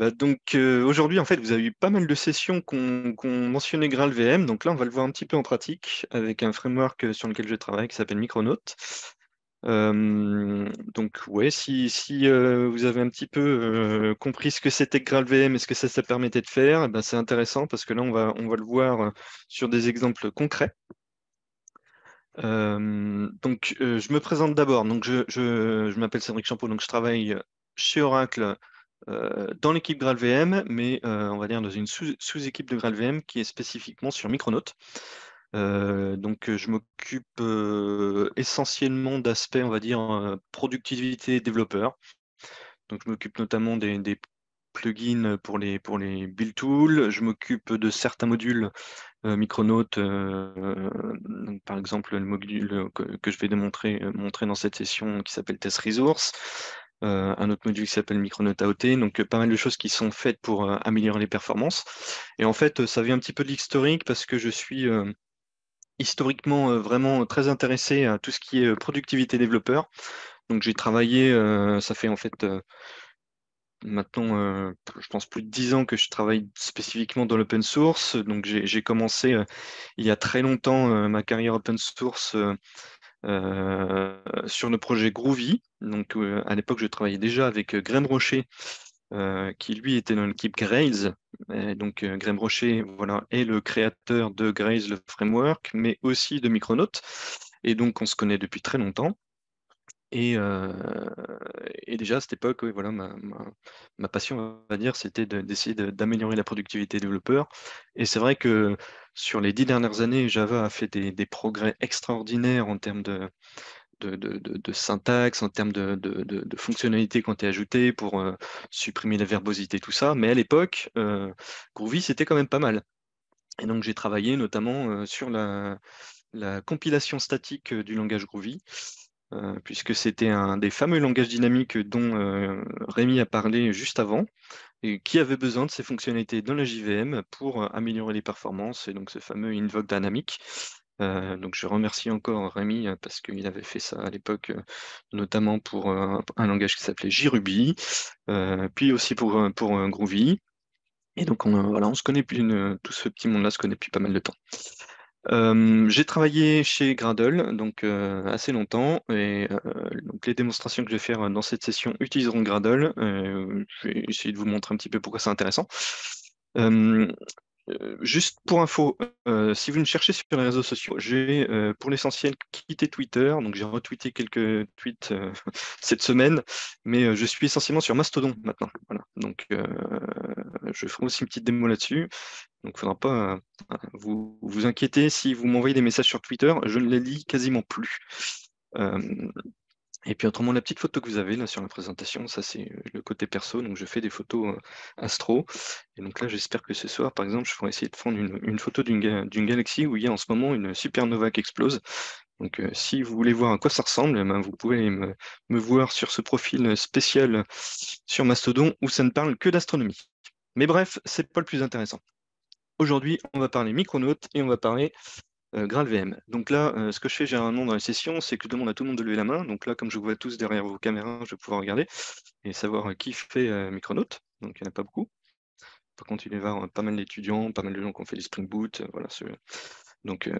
Bah, donc euh, aujourd'hui, en fait, vous avez eu pas mal de sessions qu'on ont mentionné GraalVM. Donc là, on va le voir un petit peu en pratique avec un framework euh, sur lequel je travaille qui s'appelle Micronaut. Euh, donc ouais, si, vous avez un petit peu compris ce que c'était GraalVM et ce que ça, permettait de faire, eh ben, c'est intéressant parce que là, on va, on va le voir sur des exemples concrets. donc, je me présente d'abord. Donc, je, je m'appelle Cédric Champeau. Donc, je travaille chez Oracle euh, dans l'équipe GraalVM, mais euh, on va dire dans une sous-équipe de GraalVM qui est spécifiquement sur Micronaut. Euh, donc je m'occupe essentiellement d'aspects, on va dire, productivité développeur. Donc je m'occupe notamment des, plugins pour les, pour les build tools. Je m'occupe de certains modules Micronaut, par exemple le module que, je vais démontrer, montrer dans cette session qui s'appelle Test Resource. Euh, un autre module qui s'appelle Micronote AOT, donc euh, pas mal de choses qui sont faites pour euh, améliorer les performances. Et en fait, ça vient un petit peu de l'historique parce que je suis historiquement vraiment très intéressé à tout ce qui est productivité développeur. Donc j'ai travaillé, ça fait en fait maintenant, je pense plus de 10 ans que je travaille spécifiquement dans l'open source. Donc j'ai commencé il y a très longtemps ma carrière open source euh, sur le projet Groovy. Donc, euh, à l'époque, je travaillais déjà avec euh, Graham Rocher, qui lui était dans l'équipe Grails. donc, Graham Rocher voilà, est le créateur de Grails, le framework, mais aussi de Micronaut. Et donc, on se connaît depuis très longtemps. Et, et, déjà à cette époque, voilà, ma, ma, passion, on va dire, c'était d'essayer d'améliorer la productivité des développeurs. Et c'est vrai que sur les dix dernières années, Java a fait des, progrès extraordinaires en termes de, syntaxe, en termes de, fonctionnalités qui ont été ajoutées pour euh, supprimer la verbosité, tout ça. Mais à l'époque, euh, Groovy, c'était quand même pas mal. Et donc, j'ai travaillé notamment euh, sur la compilation statique du langage Groovy. Euh, puisque c'était un des fameux langages dynamiques dont euh, Rémi a parlé juste avant, et qui avait besoin de ces fonctionnalités dans la JVM pour euh, améliorer les performances, et donc ce fameux invoke dynamic. donc je remercie encore Rémi parce qu'il avait fait ça à l'époque, notamment pour un langage qui s'appelait JRuby, puis aussi pour, pour Groovy. Et donc on, se connaît plus, tout ce petit monde-là se connaît depuis pas mal de temps j'ai travaillé chez Gradle donc assez longtemps et donc les démonstrations que je vais faire dans cette session utiliseront Gradle. je vais essayer de vous montrer un petit peu pourquoi c'est intéressant. Juste pour info, si vous me cherchez sur les réseaux sociaux, j'ai pour l'essentiel quitté Twitter, donc j'ai retweeté quelques tweets cette semaine, mais je suis essentiellement sur Mastodon maintenant. Donc je ferai aussi une petite démo là-dessus. Donc, il ne faudra pas euh, vous, vous inquiéter si vous m'envoyez des messages sur Twitter, je ne les lis quasiment plus. Euh, et puis, autrement, la petite photo que vous avez là sur la présentation, ça c'est euh, le côté perso. Donc, je fais des photos astro. Et donc là, j'espère que ce soir, par exemple, je pourrais essayer de prendre une, photo d'une galaxie où il y a en ce moment une supernova qui explose. Donc, si vous voulez voir à quoi ça ressemble, eh ben, vous pouvez me, me, voir sur ce profil spécial sur Mastodon où ça ne parle que d'astronomie. Mais bref, ce n'est pas le plus intéressant. Aujourd'hui, on va parler Micronaut et on va parler euh, GraalVM. Donc là, euh, ce que je fais généralement dans les sessions, c'est que je demande à tout le monde de lever la main. Donc là, comme je vous vois tous derrière vos caméras, je vais pouvoir regarder et savoir euh, qui fait euh, Donc il n'y en a pas beaucoup. Par contre, il y a pas mal d'étudiants, pas mal de gens qui ont fait les Spring Boot. voilà, Donc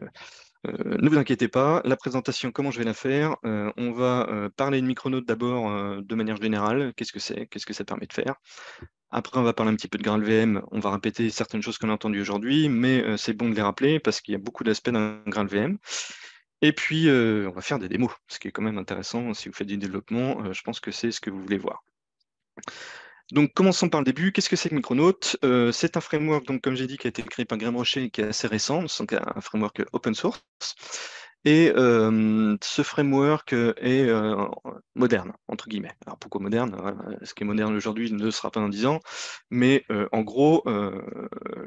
ne vous inquiétez pas, la présentation, comment je vais la faire On va parler de Micronaut d'abord de manière générale. Qu'est-ce que c'est Qu'est-ce que ça permet de faire après, on va parler un petit peu de GraalVM. On va répéter certaines choses qu'on a entendues aujourd'hui, mais euh, c'est bon de les rappeler parce qu'il y a beaucoup d'aspects d'un GraalVM. Et puis, euh, on va faire des démos, ce qui est quand même intéressant. Si vous faites du développement, euh, je pense que c'est ce que vous voulez voir. Donc, commençons par le début. Qu'est-ce que c'est que Micronaut C'est un framework, donc, comme j'ai dit, qui a été créé par Graham Rocher et qui est assez récent. C'est un framework open source et ce framework est moderne, entre guillemets. Alors pourquoi moderne Ce qui est moderne aujourd'hui ne sera pas dans 10 ans, mais en gros,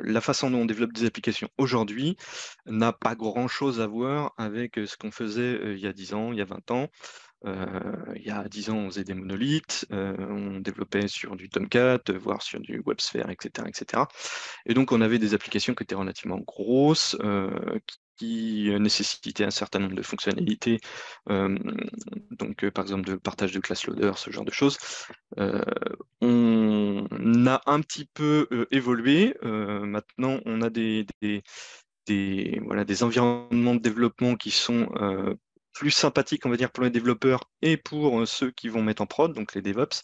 la façon dont on développe des applications aujourd'hui n'a pas grand-chose à voir avec ce qu'on faisait il y a 10 ans, il y a 20 ans. il y a 10 ans, on faisait des monolithes, on développait sur du Tomcat, voire sur du WebSphere, etc., etc. Et donc, on avait des applications qui étaient relativement grosses, qui euh, nécessitait un certain nombre de fonctionnalités, euh, donc euh, par exemple de partage de classe loader, ce genre de choses, on a un petit peu évolué. maintenant, on a des, voilà, des environnements de développement qui sont plus sympathiques, on va dire, pour les développeurs et pour ceux qui vont mettre en prod, donc les DevOps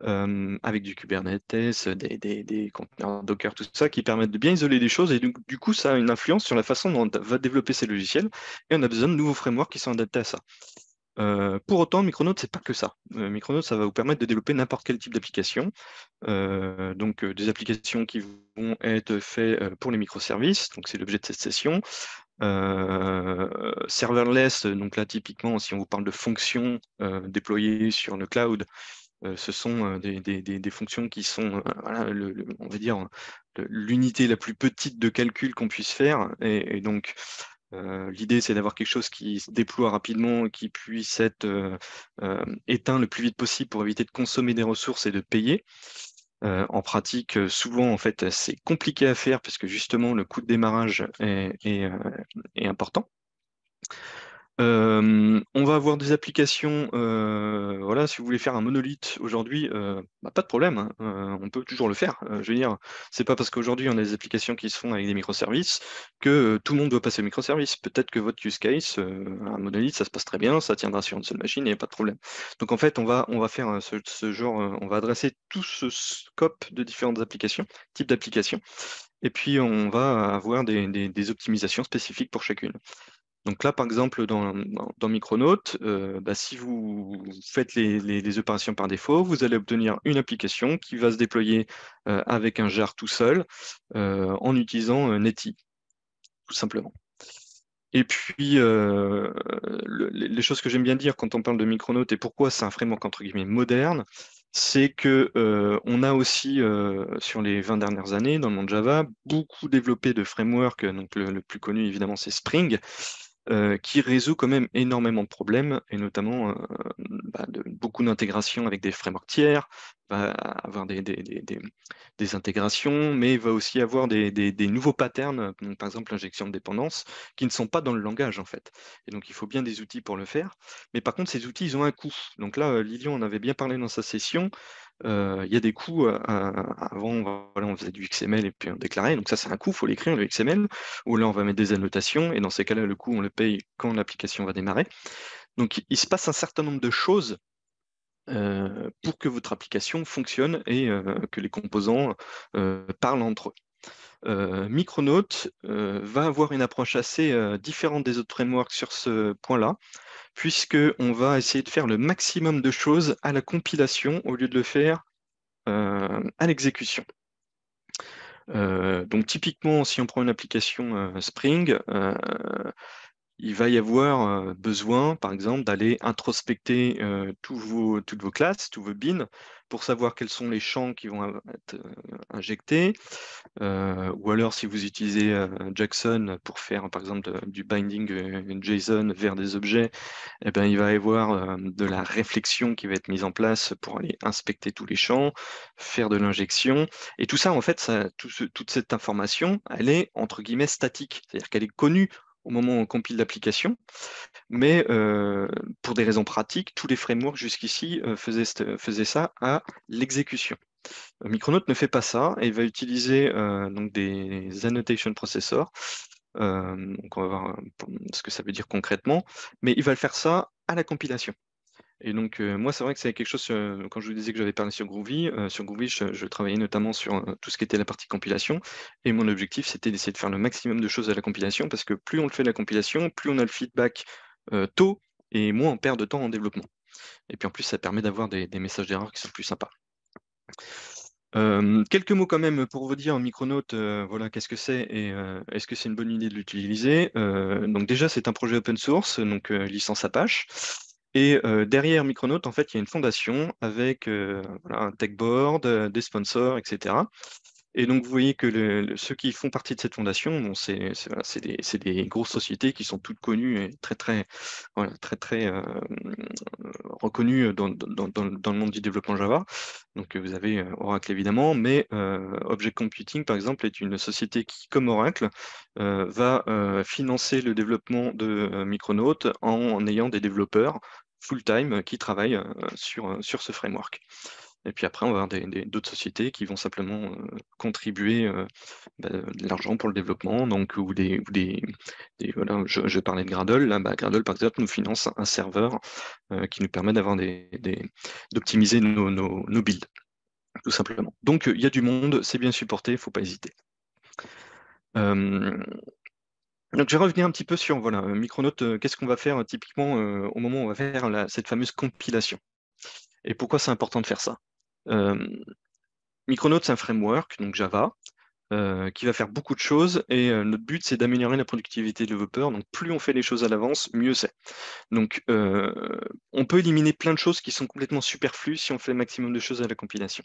avec du Kubernetes, des, des, Docker, tout ça, qui permettent de bien isoler des choses. Et du, du, coup, ça a une influence sur la façon dont on va développer ces logiciels. Et on a besoin de nouveaux frameworks qui sont adaptés à ça. pour autant, Micronaut, c'est pas que ça. Micronaut, ça va vous permettre de développer n'importe quel type d'application. donc, euh, des applications qui vont être faites pour les microservices, donc c'est l'objet de cette session. serverless, donc là, typiquement, si on vous parle de fonctions déployées sur le cloud, ce sont des, fonctions qui sont, on va dire, l'unité la plus petite de calcul qu'on puisse faire. Et, donc, l'idée, c'est d'avoir quelque chose qui se déploie rapidement et qui puisse être éteint le plus vite possible pour éviter de consommer des ressources et de payer. en pratique, souvent, en fait, c'est compliqué à faire parce que justement, le coût de démarrage est important on va avoir des applications, voilà, si vous voulez faire un monolithe aujourd'hui, bah, pas de problème, hein, on peut toujours le faire. je veux dire, c'est pas parce qu'aujourd'hui on a des applications qui se font avec des microservices que tout le monde doit passer au microservice. Peut-être que votre use case, un monolithe, ça se passe très bien, ça tiendra sur une seule machine, il n'y a pas de problème. Donc en fait, on va, on va faire ce, genre, on va adresser tout ce scope de différentes applications, types d'applications, et puis on va avoir des, des optimisations spécifiques pour chacune. Donc là, par exemple, dans, dans Micronaut, euh, bah, si vous faites les, opérations par défaut, vous allez obtenir une application qui va se déployer euh, avec un jar tout seul euh, en utilisant Netty, tout simplement. Et puis, les choses que j'aime bien dire quand on parle de Micronaut et pourquoi c'est un framework entre guillemets moderne, c'est qu'on a aussi sur les 20 dernières années dans le monde Java beaucoup développé de frameworks. Donc le plus connu évidemment c'est Spring, euh, qui résout quand même énormément de problèmes, et notamment euh, bah, beaucoup d'intégrations avec des frameworks tiers, va avoir des, intégrations, mais va aussi avoir des, nouveaux patterns, par exemple l'injection de dépendance, qui ne sont pas dans le langage en fait. Et donc il faut bien des outils pour le faire. Mais par contre, ces outils, ils ont un coût. Donc là, euh, Lilian en avait bien parlé dans sa session. Euh, il y a des coûts. Euh, euh, avant, on faisait du XML et puis on déclarait. Donc ça, c'est un coût, il faut l'écrire, le XML. Ou là, on va mettre des annotations. Et dans ces cas-là, le coût, on le paye quand l'application va démarrer. Donc, il se passe un certain nombre de choses pour que votre application fonctionne et que les composants parlent entre eux. Euh, Micronaut euh, va avoir une approche assez euh, différente des autres frameworks sur ce point-là, puisqu'on va essayer de faire le maximum de choses à la compilation au lieu de le faire à l'exécution. donc typiquement, si on prend une application Spring, il va y avoir besoin, par exemple, d'aller introspecter toutes vos classes, tous vos bins, pour savoir quels sont les champs qui vont être euh, injectés, euh, ou alors si vous utilisez euh, Jackson pour faire par exemple du binding JSON vers des objets, eh ben, il va y avoir de la réflexion qui va être mise en place pour aller inspecter tous les champs, faire de l'injection, et tout ça en fait, ça, toute cette information, elle est entre guillemets statique, c'est-à-dire qu'elle est connue au moment où on compile l'application. Mais euh, pour des raisons pratiques, tous les frameworks jusqu'ici euh, faisaient, ça à l'exécution. Euh, Micronaut ne fait pas ça et va utiliser donc des annotation processors. on va voir ce que ça veut dire concrètement, mais il va le faire ça à la compilation. Et donc, euh, moi, c'est vrai que c'est quelque chose, euh, quand je vous disais que j'avais parlé sur Groovy, euh, sur Groovy, je, travaillais notamment sur tout ce qui était la partie compilation. Et mon objectif, c'était d'essayer de faire le maximum de choses à la compilation, parce que plus on le fait la compilation, plus on a le feedback tôt, et moins on perd de temps en développement. Et puis en plus, ça permet d'avoir des, messages d'erreur qui sont plus sympas. quelques mots quand même pour vous dire en micronaute, voilà qu'est-ce que c'est et est-ce que c'est une bonne idée de l'utiliser. donc déjà c'est un projet open source, donc licence Apache. Et euh, derrière Micronaut, en fait, il y a une fondation avec euh, un tech board, euh, des sponsors, etc. Et donc, vous voyez que ceux qui font partie de cette fondation, c'est des, grosses sociétés qui sont toutes connues et très, très, euh, reconnues dans, le monde du développement Java. Donc, vous avez euh, Oracle, évidemment, mais euh, Object Computing, par exemple, est une société qui, comme Oracle, va financer le développement de Micronaut en, ayant des développeurs full-time qui travaillent sur ce framework. Et puis après, on va avoir d'autres sociétés qui vont simplement euh, contribuer euh, bah, de l'argent pour le développement. Donc, des, je, parlais de Gradle. Là, bah, Gradle, par exemple, nous finance un serveur euh, qui nous permet d'avoir des, d'optimiser nos, nos, builds tout simplement. Donc il y a du monde, c'est bien supporté, il ne faut pas hésiter. Donc je vais revenir un petit peu sur voilà, Micronaut, qu'est-ce qu'on va faire typiquement au moment où on va faire cette fameuse compilation. Et pourquoi c'est important de faire ça euh, Micronaut, c'est un framework, donc Java, euh, qui va faire beaucoup de choses et euh, notre but c'est d'améliorer la productivité des développeurs. Donc plus on fait les choses à l'avance, mieux c'est. Donc on peut éliminer plein de choses qui sont complètement superflues si on fait le maximum de choses à la compilation.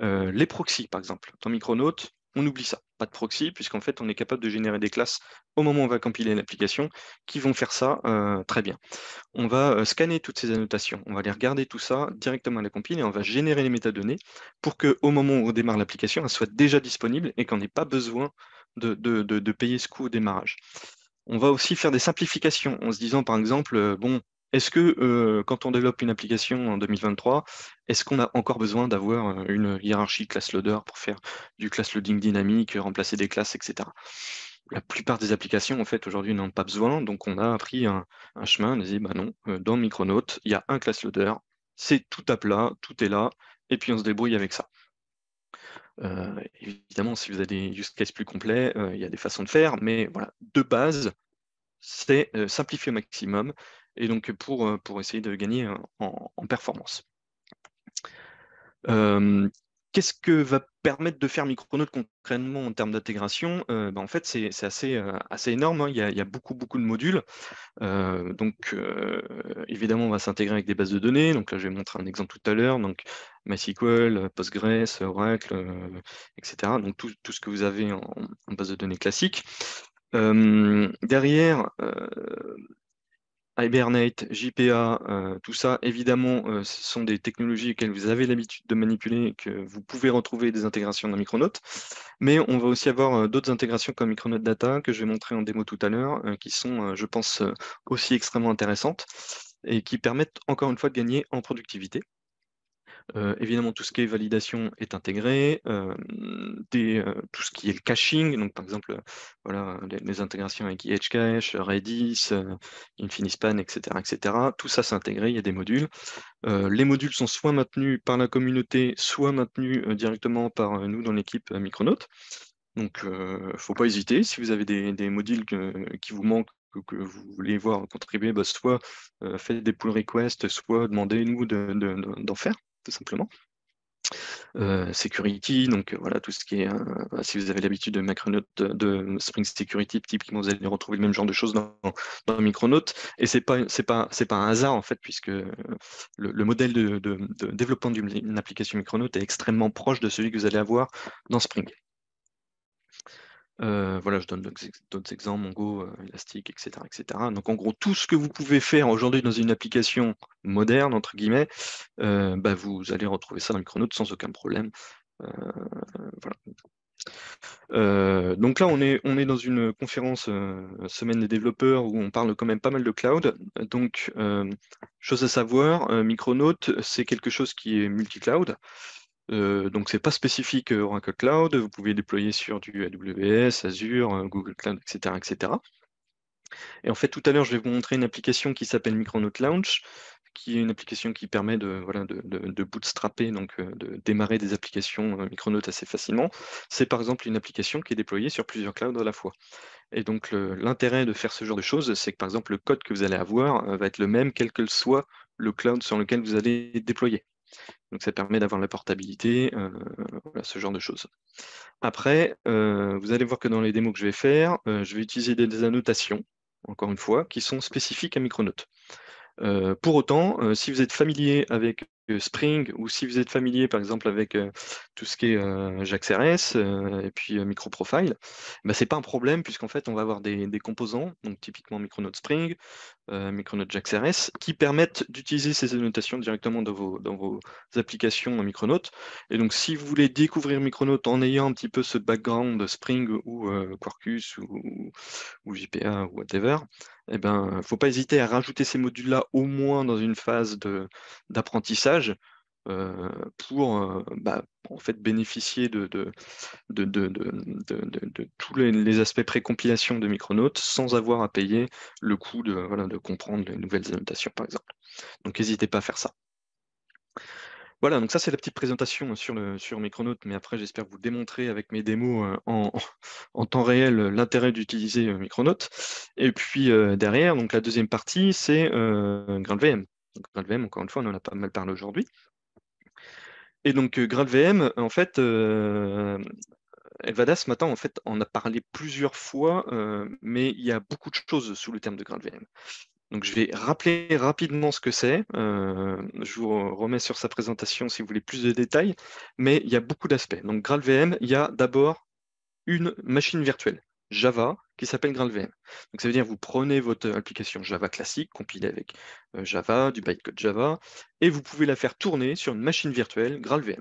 les proxys par exemple. Dans Micronaut, on oublie ça, pas de proxy, puisqu'en fait, on est capable de générer des classes au moment où on va compiler l'application qui vont faire ça euh, très bien. On va euh, scanner toutes ces annotations, on va aller regarder tout ça directement à la compile et on va générer les métadonnées pour qu'au moment où on démarre l'application, elle soit déjà disponible et qu'on n'ait pas besoin de, de payer ce coût au démarrage. On va aussi faire des simplifications en se disant, par exemple, euh, bon, est-ce que euh, quand on développe une application en 2023, est-ce qu'on a encore besoin d'avoir euh, une hiérarchie class loader pour faire du class loading dynamique, remplacer des classes, etc. La plupart des applications, en fait, aujourd'hui, n'en ont pas besoin. Donc, on a pris un, chemin, on a dit, bah non, euh, dans Micronaut, il y a un class loader, c'est tout à plat, tout est là, et puis on se débrouille avec ça. évidemment, si vous avez des use cases plus complets, il y a des façons de faire, mais voilà, de base, c'est simplifier au maximum et donc pour, euh, pour essayer de gagner euh, en, performance. Euh, qu'est-ce que va permettre de faire Micronautes concrètement en termes d'intégration ben, En fait, c'est assez, assez énorme. Hein. Il, y a, beaucoup, beaucoup de modules. donc, évidemment, on va s'intégrer avec des bases de données. Donc là, je vais montrer un exemple tout à l'heure. Donc, MySQL, Postgres, Oracle, etc. Donc, tout, tout, ce que vous avez en, en base de données classique. derrière, Hibernate, JPA, euh, tout ça, évidemment, euh, ce sont des technologies auxquelles vous avez l'habitude de manipuler et que vous pouvez retrouver des intégrations dans Micronaut. Mais on va aussi avoir euh, d'autres intégrations comme Micronaut Data, que je vais montrer en démo tout à l'heure, qui sont, je pense, aussi extrêmement intéressantes et qui permettent encore une fois de gagner en productivité. Euh, évidemment, tout ce qui est validation est intégré, euh, euh, tout ce qui est le caching, donc par exemple, voilà, les, intégrations avec IHCache, Redis, Infinispan, etc., etc. Tout ça, s'intègre. intégré, il y a des modules. les modules sont soit maintenus par la communauté, soit maintenus directement par nous dans l'équipe Micronaut. Donc, il ne faut pas hésiter. Si vous avez des, modules qui vous manquent, que vous voulez voir contribuer, bah, soit faites des pull requests, soit demandez-nous d'en faire simplement. Euh, security, donc euh, voilà tout ce qui est. Euh, bah, si vous avez l'habitude de Macronaut, de, Spring Security, typiquement vous allez retrouver le même genre de choses dans, dans Micronaut. Et c'est pas c'est pas c'est pas un hasard en fait, puisque le, modèle de, de développement d'une application Micronaut est extrêmement proche de celui que vous allez avoir dans Spring. Euh, voilà, je donne d'autres exemples, Mongo, euh, Elastic, etc., etc. Donc en gros, tout ce que vous pouvez faire aujourd'hui dans une application moderne, entre guillemets, euh, bah, vous allez retrouver ça dans Micronautes sans aucun problème. donc là, on est, dans une conférence semaine des développeurs où on parle quand même pas mal de cloud. Donc, chose à savoir, Micronaut, c'est quelque chose qui est multi-cloud. Euh, donc, c'est pas spécifique euh, Oracle Cloud. Vous pouvez déployer sur du AWS, Azure, euh, Google Cloud, etc. etc. Et en fait, tout à l'heure, je vais vous montrer une application qui s'appelle Micronaut Launch, qui est une application qui permet de, de, bootstrapper, donc de démarrer des applications Micronaut assez facilement. C'est par exemple une application qui est déployée sur plusieurs clouds à la fois. Et donc, l'intérêt de faire ce genre de choses, c'est que par exemple, le code que vous allez avoir va être le même, quel que soit le cloud sur lequel vous allez déployer. Donc ça permet d'avoir la portabilité, euh, ce genre de choses. Après, euh, vous allez voir que dans les démos que je vais faire, euh, je vais utiliser des, annotations, encore une fois, qui sont spécifiques à MicroNote. Euh, pour autant, euh, si vous êtes familier avec euh, Spring ou si vous êtes familier par exemple avec tout ce qui est euh, JaxRS et puis MicroProfile, bah, ce n'est pas un problème puisqu'en fait on va avoir des, composants, donc typiquement Micronaut Spring, Micronaut JaxRS, qui permettent d'utiliser ces annotations directement dans vos, dans applications Micronaut. Et donc si vous voulez découvrir Micronaut en ayant un petit peu ce background Spring ou Quarkus ou JPA ou whatever, il eh ne ben, faut pas hésiter à rajouter ces modules-là au moins dans une phase d'apprentissage euh, pour euh, bah, en fait bénéficier de, tous les, aspects aspects compilation de Micronautes sans avoir à payer le coût de, de comprendre les nouvelles annotations, par exemple. Donc n'hésitez pas à faire ça. Voilà, donc ça c'est la petite présentation sur, le, sur Micronaut, mais après j'espère vous démontrer avec mes démos en, temps réel l'intérêt d'utiliser Micronaut. Et puis derrière, donc la deuxième partie, c'est euh, GraalVM. encore une fois, on en a pas mal parlé aujourd'hui. Et donc GraalVM, en fait, Elvada ce matin, en fait, on a parlé plusieurs fois, mais il y a beaucoup de choses sous le terme de GraalVM. Donc, je vais rappeler rapidement ce que c'est. Euh, je vous remets sur sa présentation si vous voulez plus de détails, mais il y a beaucoup d'aspects. Donc, GraalVM, il y a d'abord une machine virtuelle Java qui s'appelle GraalVM. Donc, ça veut dire que vous prenez votre application Java classique, compilée avec euh, Java, du bytecode Java, et vous pouvez la faire tourner sur une machine virtuelle GraalVM.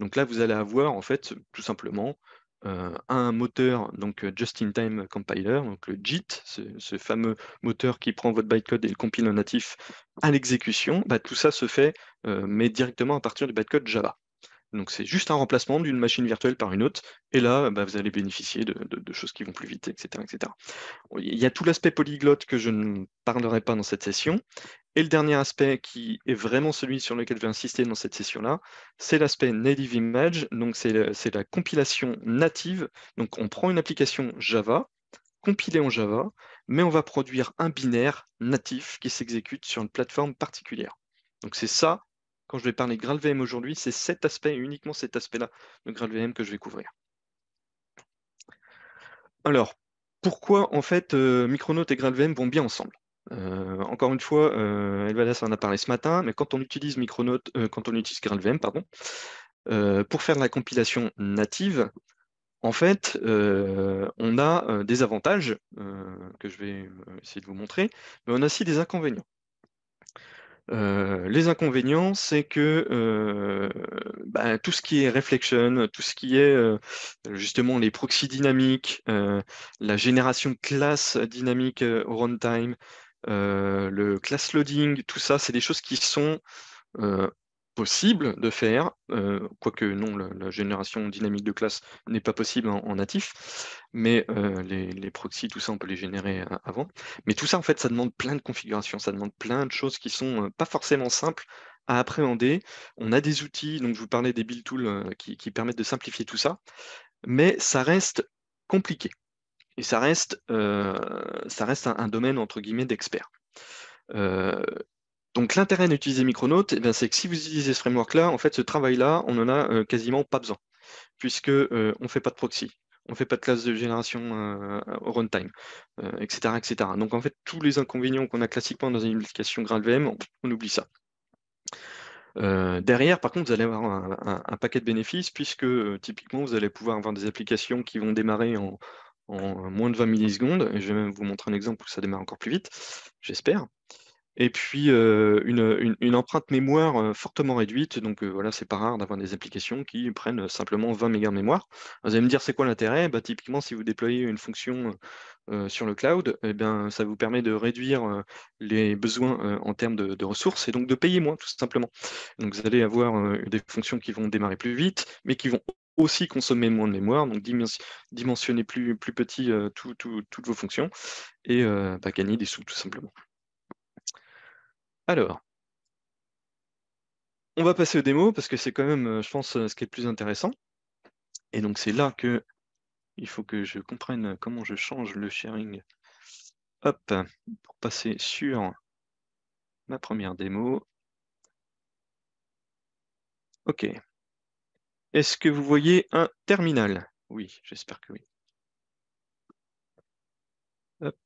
Donc là, vous allez avoir en fait tout simplement euh, un moteur, donc euh, Just-in-Time Compiler, donc le JIT, ce, fameux moteur qui prend votre bytecode et le compile en natif à l'exécution, bah, tout ça se fait, euh, mais directement à partir du bytecode Java. Donc c'est juste un remplacement d'une machine virtuelle par une autre, et là, bah, vous allez bénéficier de, de, choses qui vont plus vite, etc. etc. Il y a tout l'aspect polyglotte que je ne parlerai pas dans cette session, et le dernier aspect qui est vraiment celui sur lequel je vais insister dans cette session-là, c'est l'aspect Native Image, donc c'est la compilation native. Donc on prend une application Java, compilée en Java, mais on va produire un binaire natif qui s'exécute sur une plateforme particulière. Donc c'est ça, quand je vais parler de GraalVM aujourd'hui, c'est cet aspect, uniquement cet aspect-là de GraalVM que je vais couvrir. Alors, pourquoi en fait euh, Micronaut et GraalVM vont bien ensemble euh, encore une fois, euh, Elvadas en a parlé ce matin, mais quand on utilise Micronaut, euh, quand on utilise GraalVM, pardon, euh, pour faire la compilation native, en fait, on a des avantages que je vais essayer de vous montrer, mais on a aussi des inconvénients. les inconvénients, c'est que bah, tout ce qui est reflection, tout ce qui est justement les proxys dynamiques, la génération de classe dynamique au runtime, euh, le class loading, tout ça, c'est des choses qui sont euh, possibles de faire, euh, quoique non, la, génération dynamique de classe n'est pas possible en, natif, mais les, les, proxys, tout ça, on peut les générer avant. Mais tout ça, en fait, ça demande plein de configurations, ça demande plein de choses qui sont pas forcément simples à appréhender. On a des outils, donc je vous parlais des build tools qui permettent de simplifier tout ça, mais ça reste compliqué et ça reste, euh, ça reste un, domaine entre guillemets d'experts. Euh, donc l'intérêt d'utiliser Micronaut, eh c'est que si vous utilisez ce framework-là, en fait, ce travail-là, on n'en a euh, quasiment pas besoin, puisque on ne fait pas de proxy on ne fait pas de classe de génération au runtime, etc., etc. Donc en fait, tous les inconvénients qu'on a classiquement dans une application GraalVM, on, on oublie ça. derrière, par contre, vous allez avoir un paquet de bénéfices puisque typiquement, vous allez pouvoir avoir des applications qui vont démarrer en, en moins de 20 millisecondes. je vais même vous montrer un exemple où ça démarre encore plus vite, j'espère. Et puis euh, une, empreinte mémoire euh, fortement réduite. Donc euh, voilà, c'est pas rare d'avoir des applications qui prennent simplement 20 mégas de mémoire. Vous allez me dire c'est quoi l'intérêt bah, Typiquement, si vous déployez une fonction sur le cloud, et eh bien, ça vous permet de réduire les besoins en termes de, ressources et donc de payer moins tout simplement. Donc vous allez avoir des fonctions qui vont démarrer plus vite, mais qui vont aussi consommer moins de mémoire, donc dimensionner plus, plus petit euh, toutes vos fonctions et euh, bah, gagner des sous tout simplement. Alors, on va passer aux démos parce que c'est quand même, euh, je pense, ce qui est le plus intéressant. Et donc c'est là que il faut que je comprenne comment je change le sharing. Hop, pour passer sur ma première démo. Ok, est-ce que vous voyez un terminal Oui, j'espère que oui. Hop.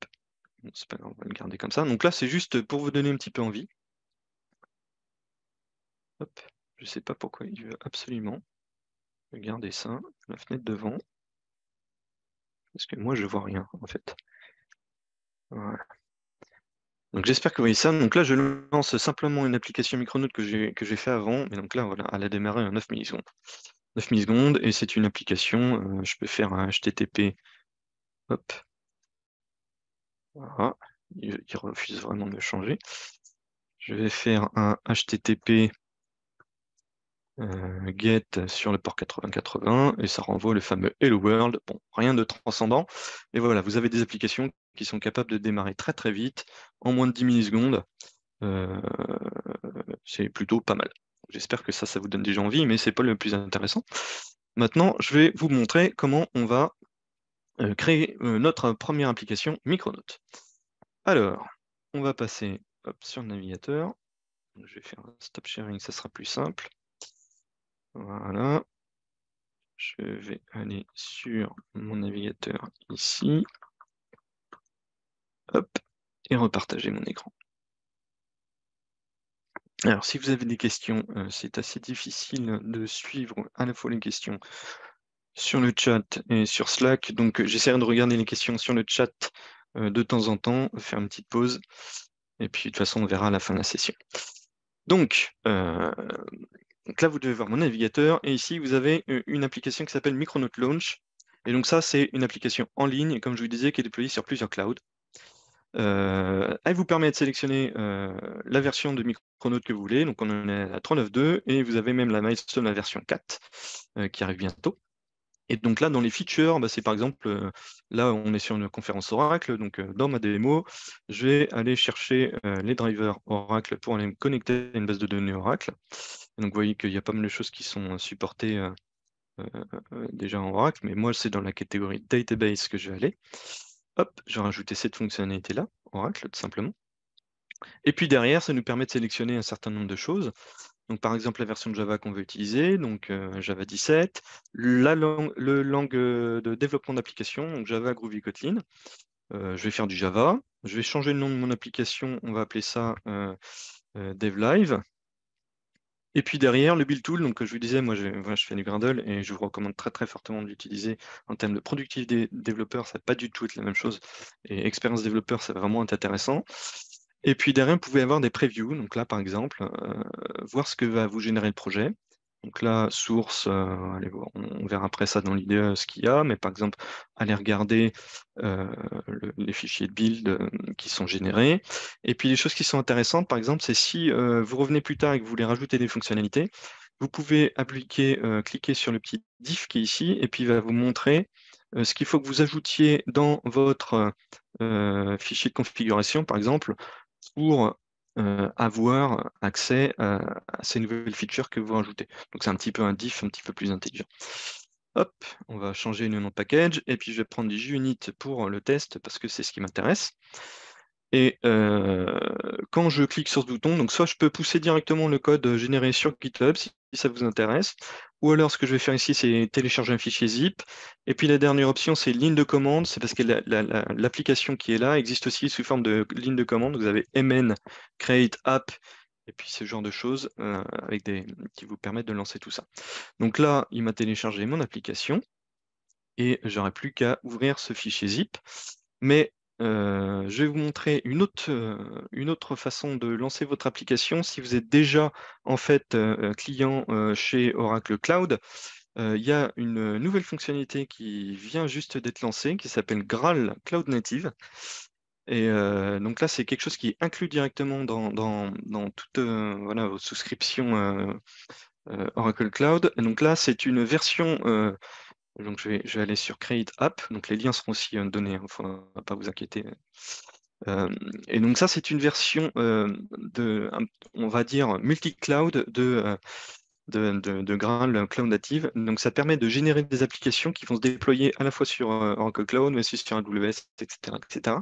c'est pas grave, on va le garder comme ça. Donc là, c'est juste pour vous donner un petit peu envie. Hop. Je ne sais pas pourquoi il veut absolument. garder ça, la fenêtre devant. Parce que moi, je ne vois rien, en fait. Voilà. Donc j'espère que vous voyez ça. Donc là, je lance simplement une application Micronaut que j'ai fait avant. Mais donc là, voilà, elle a démarré en 9 millisecondes. 9 millisecondes et c'est une application. Euh, je peux faire un HTTP. Hop. Voilà. Il, refuse vraiment de changer. Je vais faire un HTTP euh, get sur le port 8080 et ça renvoie le fameux Hello World. Bon, rien de transcendant, mais voilà, vous avez des applications qui sont capables de démarrer très très vite en moins de 10 millisecondes. Euh, c'est plutôt pas mal. J'espère que ça, ça vous donne déjà envie, mais ce n'est pas le plus intéressant. Maintenant, je vais vous montrer comment on va euh, créer euh, notre première application Micronaut. Alors, on va passer sur le navigateur. Je vais faire un stop sharing, ça sera plus simple. Voilà. Je vais aller sur mon navigateur ici. Hop, et repartager mon écran. Alors, si vous avez des questions, euh, c'est assez difficile de suivre à la fois les questions sur le chat et sur Slack. Donc, euh, j'essaierai de regarder les questions sur le chat euh, de temps en temps, faire une petite pause. Et puis, de toute façon, on verra à la fin de la session. Donc, là, vous devez voir mon navigateur. Et ici, vous avez une application qui s'appelle Micronaut Launch. Et donc ça, c'est une application en ligne, comme je vous disais, qui est déployée sur plusieurs clouds elle vous permet de sélectionner la version de Micronaut que vous voulez. Donc, on en est à 3.9.2 et vous avez même la milestone, la version 4, qui arrive bientôt. Et donc là, dans les features, bah, c'est par exemple, là, on est sur une conférence Oracle. Donc, dans ma démo, je vais aller chercher les drivers Oracle pour aller me connecter à une base de données Oracle. Et donc, vous voyez qu'il y a pas mal de choses qui sont supportées euh, euh, déjà en Oracle, mais moi, c'est dans la catégorie database que je vais aller. Hop, vais rajouter cette fonctionnalité-là, Oracle, tout simplement. Et puis derrière, ça nous permet de sélectionner un certain nombre de choses. Donc, par exemple, la version de Java qu'on veut utiliser, donc euh, Java 17, la langue, le langue de développement d'application, donc Java, Groovy, Kotlin. Euh, je vais faire du Java. Je vais changer le nom de mon application, on va appeler ça euh, DevLive. Et puis derrière, le build tool, donc je vous disais, moi je, fais du Grindle et je vous recommande très très fortement de l'utiliser en termes de productivité des développeurs, ça pas du tout être la même chose. Et expérience développeur, ça va vraiment intéressant. Et puis derrière, vous pouvez avoir des previews, donc là par exemple, euh, voir ce que va vous générer le projet, donc là, source, euh, allez, on, verra après ça dans l'idée euh, ce qu'il y a, mais par exemple, allez regarder euh, les fichiers de build qui sont générés. Et puis les choses qui sont intéressantes, par exemple, c'est si vous revenez plus tard et que vous voulez rajouter des fonctionnalités, vous pouvez appliquer, cliquer sur le petit diff qui est ici, et puis il va vous montrer ce qu'il faut que vous ajoutiez dans votre fichier de configuration, par exemple, pour euh, avoir accès euh, à, ces nouvelles features que vous rajoutez. Donc c'est un petit peu un diff un petit peu plus intelligent. Hop, on va changer le nom de package et puis je vais prendre JUnit pour le test parce que c'est ce qui m'intéresse. Et euh, quand je clique sur ce bouton, donc soit je peux pousser directement le code généré sur GitHub si ça vous intéresse, ou alors, ce que je vais faire ici, c'est télécharger un fichier zip. Et puis, la dernière option, c'est ligne de commande. C'est parce que l'application qui est là existe aussi sous forme de ligne de commande. Vous avez mn, create app, et puis ce genre de choses euh, avec qui vous permettent de lancer tout ça. Donc là, il m'a téléchargé mon application et j'aurais plus qu'à ouvrir ce fichier zip. Mais je vais vous montrer une autre, une autre, façon de lancer votre application. Si vous êtes déjà en fait client chez Oracle Cloud, il y a une nouvelle fonctionnalité qui vient juste d'être lancée, qui s'appelle Graal Cloud Native. Et donc là, c'est quelque chose qui est inclus directement dans, dans, dans toutes voilà, vos souscriptions Oracle Cloud. donc là, c'est une version donc je vais, aller sur Create App. Donc les liens seront aussi euh, donnés, il hein. ne faut pas vous inquiéter. Euh, et donc ça, c'est une version euh, de, on va dire, multi-cloud de, Graal Cloud Native. Donc ça permet de générer des applications qui vont se déployer à la fois sur Oracle Cloud, mais aussi sur AWS, etc., etc.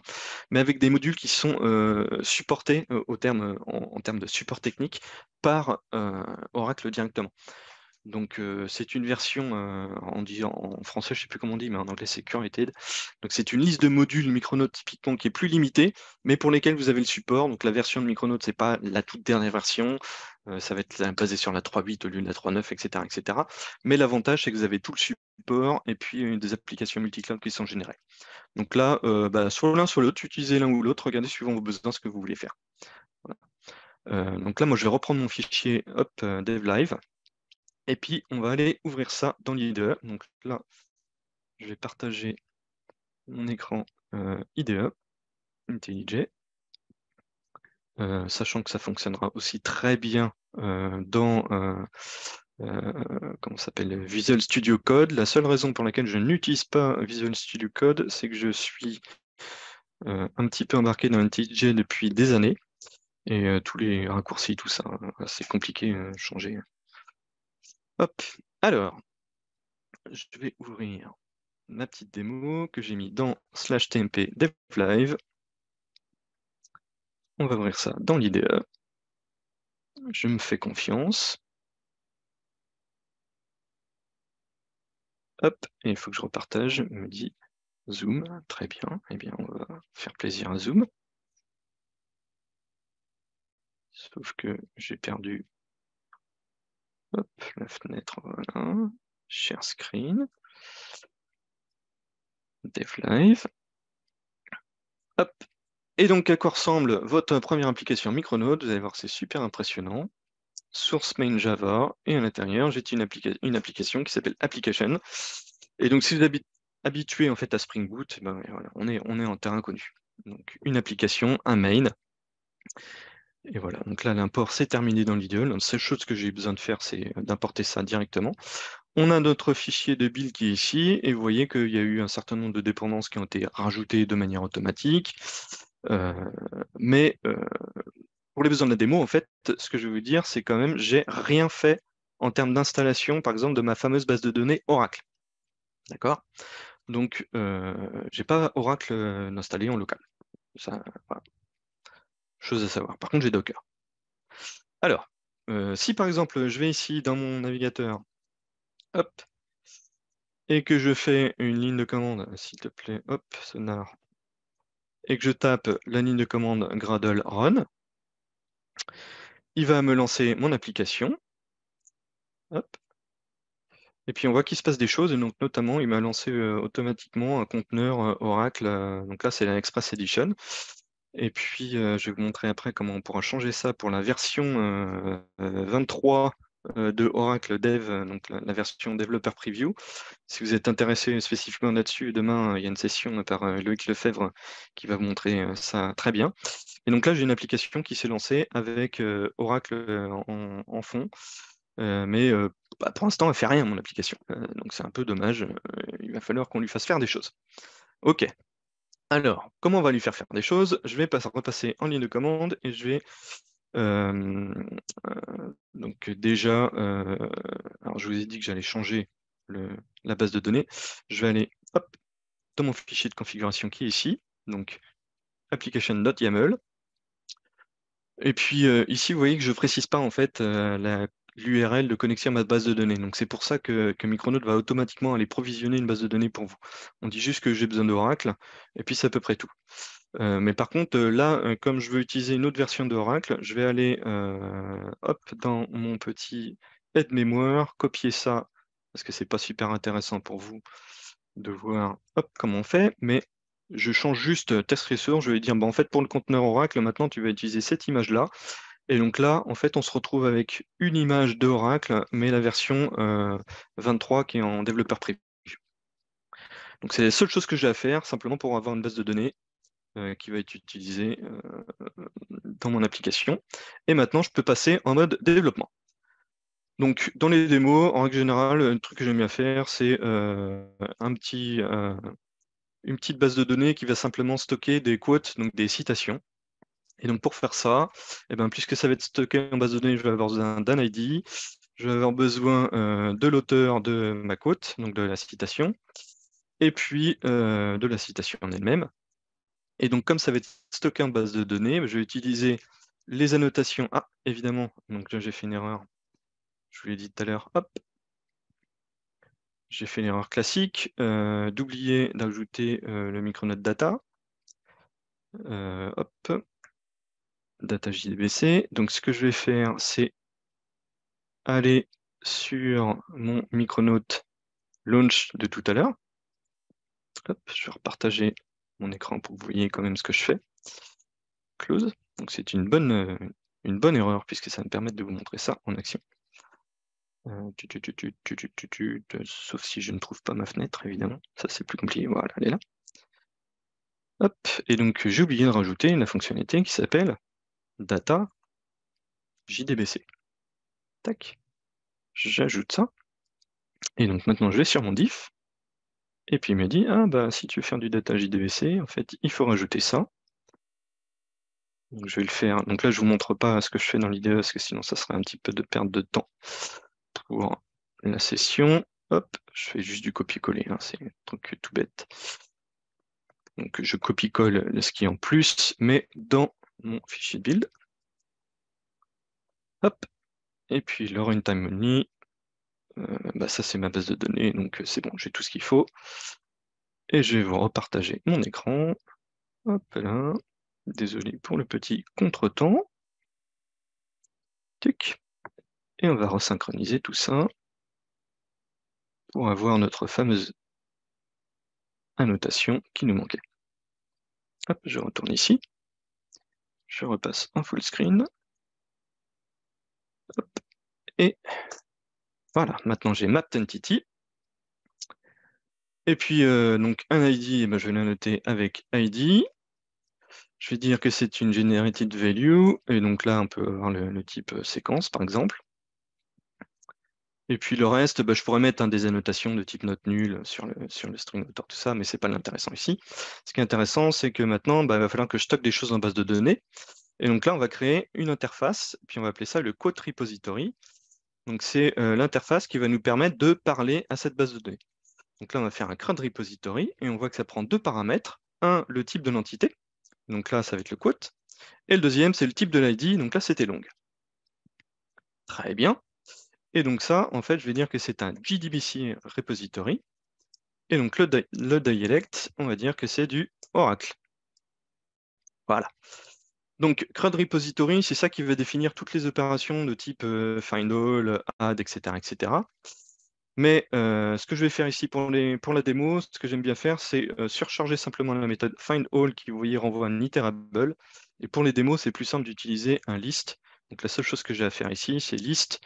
Mais avec des modules qui sont supportés en, termes de support technique par Oracle directement. Donc euh, c'est une version, euh, en, disant en, français je ne sais plus comment on dit, mais en anglais c'est curated. Donc c'est une liste de modules Micronautes typiquement qui est plus limitée, mais pour lesquels vous avez le support. Donc la version de Micronaut, ce n'est pas la toute dernière version, euh, ça va être basé sur la 3.8 au lieu de la 3.9, etc., etc. Mais l'avantage c'est que vous avez tout le support et puis des applications multicloud qui sont générées. Donc là, bah, soit l'un, soit l'autre, utilisez l'un ou l'autre, regardez suivant vos besoins ce que vous voulez faire. donc là, moi je vais reprendre mon fichier hop, live et puis, on va aller ouvrir ça dans l'IDE. Donc là, je vais partager mon écran euh, IDE, IntelliJ, euh, sachant que ça fonctionnera aussi très bien euh, dans euh, comment s'appelle Visual Studio Code. La seule raison pour laquelle je n'utilise pas Visual Studio Code, c'est que je suis un petit peu embarqué dans IntelliJ depuis des années. Et tous les raccourcis, tout ça, c'est compliqué à changer. Hop, alors, je vais ouvrir ma petite démo que j'ai mis dans slash tmp dev live. On va ouvrir ça dans l'IDE. Je me fais confiance. Hop, et il faut que je repartage, me dit Zoom. Très bien, eh bien on va faire plaisir à Zoom. Sauf que j'ai perdu Hop, la fenêtre, voilà. Share screen. Dev Live. Hop. Et donc, à quoi ressemble votre première application Micronaut Vous allez voir, c'est super impressionnant. Source main Java. Et à l'intérieur, j'ai une, application qui s'appelle Application. Et donc, si vous êtes habitué en fait, à Spring Boot, eh ben, on, est, on est en terrain connu. Donc, une application, un main. Et voilà, donc là, l'import, c'est terminé dans l'idéal La seule chose que j'ai besoin de faire, c'est euh, d'importer ça directement. On a notre fichier de build qui est ici, et vous voyez qu'il y a eu un certain nombre de dépendances qui ont été rajoutées de manière automatique. Euh, mais euh, pour les besoins de la démo, en fait, ce que je vais vous dire, c'est quand même, j'ai rien fait en termes d'installation, par exemple, de ma fameuse base de données Oracle. D'accord Donc, je n'ai pas Oracle installé en local. Ça, Chose à savoir. Par contre, j'ai Docker. Alors, euh, si par exemple, je vais ici dans mon navigateur, hop, et que je fais une ligne de commande, s'il te plaît, hop, sonar, et que je tape la ligne de commande Gradle run, il va me lancer mon application. Et puis on voit qu'il se passe des choses, et donc notamment il m'a lancé euh, automatiquement un conteneur euh, Oracle, donc là c'est Express Edition, et puis, euh, je vais vous montrer après comment on pourra changer ça pour la version 23 euh, euh, de Oracle Dev, donc la, version Developer Preview. Si vous êtes intéressé spécifiquement là-dessus, demain, il y a une session par Loïc Lefebvre qui va vous montrer ça très bien. Et donc là, j'ai une application qui s'est lancée avec Oracle en, fond. mais bah, pour l'instant, elle ne fait rien, mon application. donc c'est un peu dommage. il va falloir qu'on lui fasse faire des choses. OK. Alors, comment on va lui faire faire des choses Je vais passer, repasser en ligne de commande et je vais euh, euh, donc déjà, euh, alors je vous ai dit que j'allais changer la base de données. Je vais aller dans mon fichier de configuration qui est ici, donc application.yaml. Et puis ici, vous voyez que je ne précise pas en fait la l'URL de connexion à ma base de données. Donc c'est pour ça que, que Micronaut va automatiquement aller provisionner une base de données pour vous. On dit juste que j'ai besoin d'Oracle, et puis c'est à peu près tout. Euh, mais par contre, euh, là, euh, comme je veux utiliser une autre version d'Oracle, je vais aller hop, dans mon petit aide-mémoire, copier ça, parce que ce n'est pas super intéressant pour vous de voir hop, comment on fait, mais je change juste test ressource, je vais dire, bah, en fait, pour le conteneur Oracle, maintenant, tu vas utiliser cette image-là, et donc là, en fait, on se retrouve avec une image d'Oracle, mais la version 23 euh, qui est en développeur privé. Donc c'est la seule chose que j'ai à faire, simplement pour avoir une base de données euh, qui va être utilisée euh, dans mon application. Et maintenant, je peux passer en mode développement. Donc dans les démos, en règle générale, un truc que j'aime bien faire, c'est une petite base de données qui va simplement stocker des quotes, donc des citations. Et donc pour faire ça, eh ben, puisque ça va être stocké en base de données, je vais avoir besoin d'un ID, je vais avoir besoin euh, de l'auteur de ma quote, donc de la citation, et puis euh, de la citation en elle-même. Et donc comme ça va être stocké en base de données, je vais utiliser les annotations. Ah, évidemment, donc là j'ai fait une erreur. Je vous l'ai dit tout à l'heure, hop. J'ai fait une erreur classique euh, d'oublier d'ajouter le micronote data. hop. Data JDBC. Donc ce que je vais faire, c'est aller sur mon Micronaut Launch de tout à l'heure. je vais repartager mon écran pour que vous voyez quand même ce que je fais. Close. Donc c'est une bonne, euh, une bonne erreur puisque ça me permet de vous montrer ça en action. sauf si je ne trouve pas ma fenêtre, évidemment. Ça, c'est plus compliqué. Voilà, elle est là. Et donc, j'ai oublié de rajouter la fonctionnalité qui s'appelle data, JDBC. Tac. J'ajoute ça. Et donc maintenant, je vais sur mon diff. Et puis il me dit, ah bah si tu veux faire du data JDBC, en fait, il faut rajouter ça. Donc je vais le faire. Donc là, je ne vous montre pas ce que je fais dans l'IDE, parce que sinon, ça serait un petit peu de perte de temps pour la session. Hop, je fais juste du copier-coller, hein, c'est un truc tout bête. Donc je copie-colle ce qui est en plus, mais dans mon fichier de build. Hop. Et puis le runtime only, euh, bah, ça c'est ma base de données, donc euh, c'est bon, j'ai tout ce qu'il faut. Et je vais vous repartager mon écran. Hop là. Désolé pour le petit contretemps. Tic. Et on va resynchroniser tout ça pour avoir notre fameuse annotation qui nous manquait. Hop, je retourne ici. Je repasse en full screen. Et voilà, maintenant j'ai mapped entity. Et puis, euh, donc un ID, eh ben, je vais le noter avec ID. Je vais dire que c'est une generated value. Et donc là, on peut avoir le type euh, séquence, par exemple. Et puis le reste, bah, je pourrais mettre hein, des annotations de type note nulle sur le, sur le string auteur, tout ça, mais ce n'est pas l'intéressant ici. Ce qui est intéressant, c'est que maintenant, bah, il va falloir que je stocke des choses dans base de données. Et donc là, on va créer une interface, puis on va appeler ça le quote repository. Donc c'est euh, l'interface qui va nous permettre de parler à cette base de données. Donc là, on va faire un crud repository, et on voit que ça prend deux paramètres. Un, le type de l'entité. Donc là, ça va être le quote. Et le deuxième, c'est le type de l'ID. Donc là, c'était long. Très bien. Et donc ça, en fait, je vais dire que c'est un JDBC repository. Et donc le, le dialect, on va dire que c'est du Oracle. Voilà. Donc, CRUD repository, c'est ça qui va définir toutes les opérations de type FindAll, euh, find all, add, etc. etc. Mais euh, ce que je vais faire ici pour, les, pour la démo, ce que j'aime bien faire, c'est euh, surcharger simplement la méthode find qui, vous voyez, renvoie un iterable. Et pour les démos, c'est plus simple d'utiliser un list. Donc, la seule chose que j'ai à faire ici, c'est list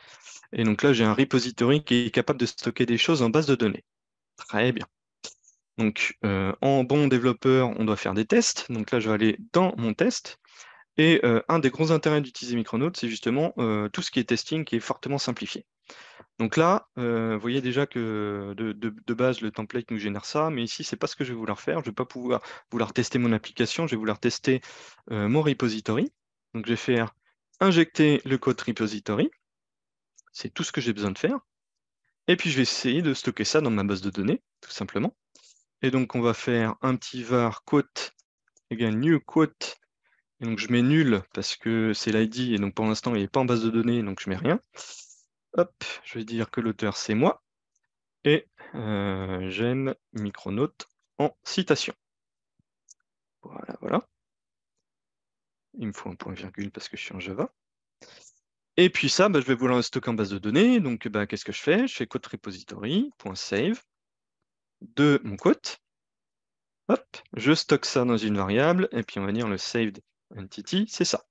et donc là, j'ai un repository qui est capable de stocker des choses en base de données. Très bien. Donc, euh, en bon développeur, on doit faire des tests. Donc là, je vais aller dans mon test. Et euh, un des gros intérêts d'utiliser Micronaut, c'est justement euh, tout ce qui est testing qui est fortement simplifié. Donc là, vous voyez déjà que de, de, base, le template nous génère ça, mais ici, ce n'est pas ce que je vais vouloir faire. Je ne vais pas pouvoir vouloir tester mon application, je vais vouloir tester mon repository. Donc je vais faire injecter le code repository c'est tout ce que j'ai besoin de faire. Et puis je vais essayer de stocker ça dans ma base de données, tout simplement. Et donc on va faire un petit var quote égale new quote. Et donc je mets nul parce que c'est l'ID et donc pour l'instant il n'est pas en base de données, donc je mets rien. Hop, je vais dire que l'auteur c'est moi. Et euh, j'aime note en citation. Voilà, voilà. Il me faut un point virgule parce que je suis en Java. Et puis ça, bah, je vais vouloir le stocker en base de données. Donc, bah, qu'est-ce que je fais Je fais code repository.save de mon code. Hop, je stocke ça dans une variable, et puis on va dire le saved entity, c'est ça.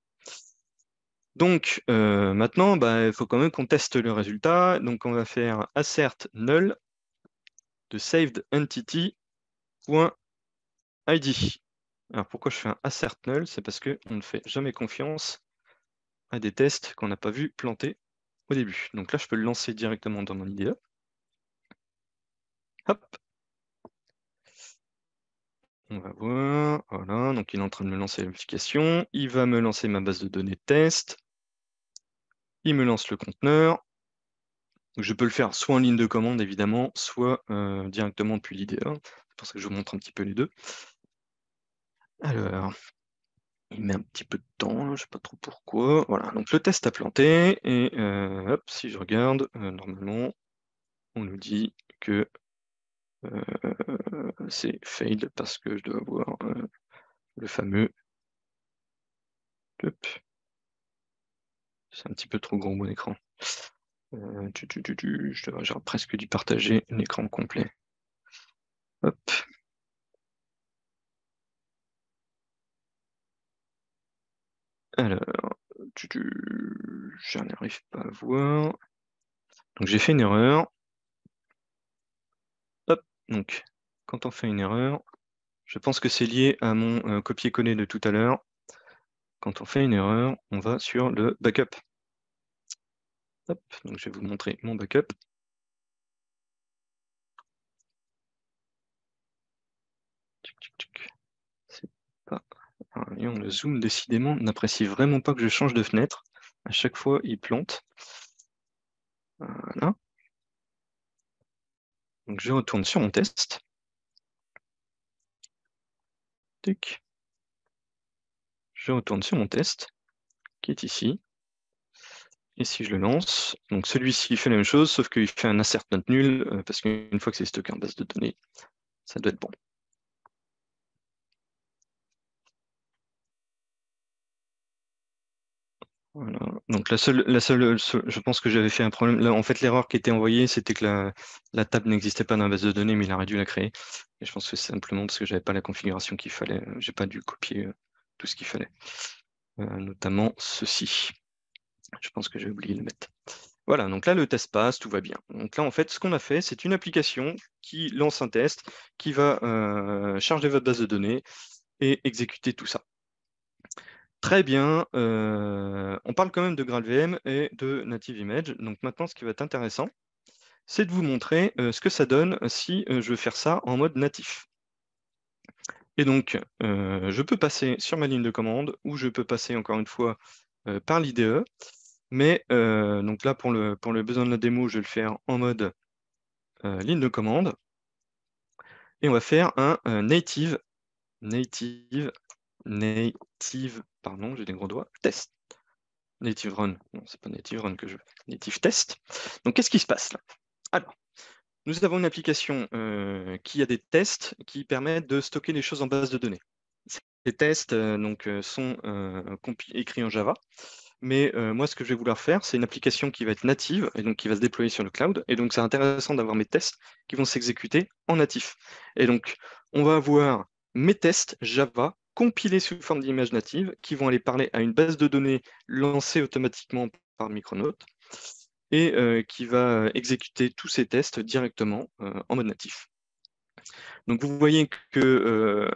Donc euh, maintenant, bah, il faut quand même qu'on teste le résultat. Donc on va faire assert null de saved entity.id. Alors pourquoi je fais un assert null C'est parce qu'on ne fait jamais confiance à des tests qu'on n'a pas vu planter au début. Donc là, je peux le lancer directement dans mon IDE. Hop. On va voir, voilà, donc il est en train de me lancer l'application, il va me lancer ma base de données de test, il me lance le conteneur, je peux le faire soit en ligne de commande évidemment, soit euh, directement depuis l'IDE, c'est pour que je vous montre un petit peu les deux. Alors, il met un petit peu de temps, je ne sais pas trop pourquoi. Voilà, donc le test a planté, et euh, si je regarde, euh, normalement, on nous dit que euh, c'est fail parce que je dois avoir le fameux. C'est un petit peu trop grand mon écran. je devrais presque dû partager l'écran complet. Hop. Alors, tu, arrive je n'arrive pas à voir. Donc j'ai fait une erreur. Hop, donc quand on fait une erreur, je pense que c'est lié à mon euh, copier-coller de tout à l'heure. Quand on fait une erreur, on va sur le backup. Hop, donc je vais vous montrer mon backup. On le zoom, décidément, n'apprécie vraiment pas que je change de fenêtre. À chaque fois, il plante. Voilà. Donc, je retourne sur mon test. Je retourne sur mon test, qui est ici. Et si je le lance, donc celui-ci fait la même chose, sauf qu'il fait un assert note nul, euh, parce qu'une fois que c'est stocké en base de données, ça doit être bon. Donc la seule, la euh, seule, je pense que j'avais fait un problème. en fait, l'erreur qui était envoyée, c'était que la, table n'existait pas dans la base de données, mais il aurait dû la créer. Et je pense que c'est simplement parce que je n'avais pas la configuration qu'il fallait. Euh, je n'ai pas dû copier euh, tout ce qu'il fallait, notamment ceci. Je pense que j'ai oublié de le mettre. Voilà, donc là, le test passe, tout va bien. Donc là, en fait, ce qu'on a fait, c'est une application qui lance un test, qui va charger votre base de données et exécuter tout ça. Très bien. Euh, on parle quand même de GraalVM et de Native Image. Donc maintenant, ce qui va être intéressant, c'est de vous montrer euh, ce que ça donne si euh, je veux faire ça en mode natif. Et donc, je peux passer sur ma ligne de commande ou je peux passer encore une fois par l'IDE. Mais donc là, pour le, pour le besoin de la démo, je vais le faire en mode ligne de commande. Et on va faire un native, native, native pardon, j'ai des gros doigts, test. Native run, non, c'est pas native run que je veux, native test. Donc qu'est-ce qui se passe là Alors, nous avons une application euh, qui a des tests qui permettent de stocker les choses en base de données. Ces tests euh, donc, euh, sont écrits en Java, mais moi ce que je vais vouloir faire, c'est une application qui va être native et donc qui va se déployer sur le cloud. Et donc c'est intéressant d'avoir mes tests qui vont s'exécuter en natif. Et donc on va avoir mes tests Java compilés sous forme d'images natives qui vont aller parler à une base de données lancée automatiquement par Micronaut et euh, qui va exécuter tous ces tests directement euh, en mode natif. Donc vous voyez que euh,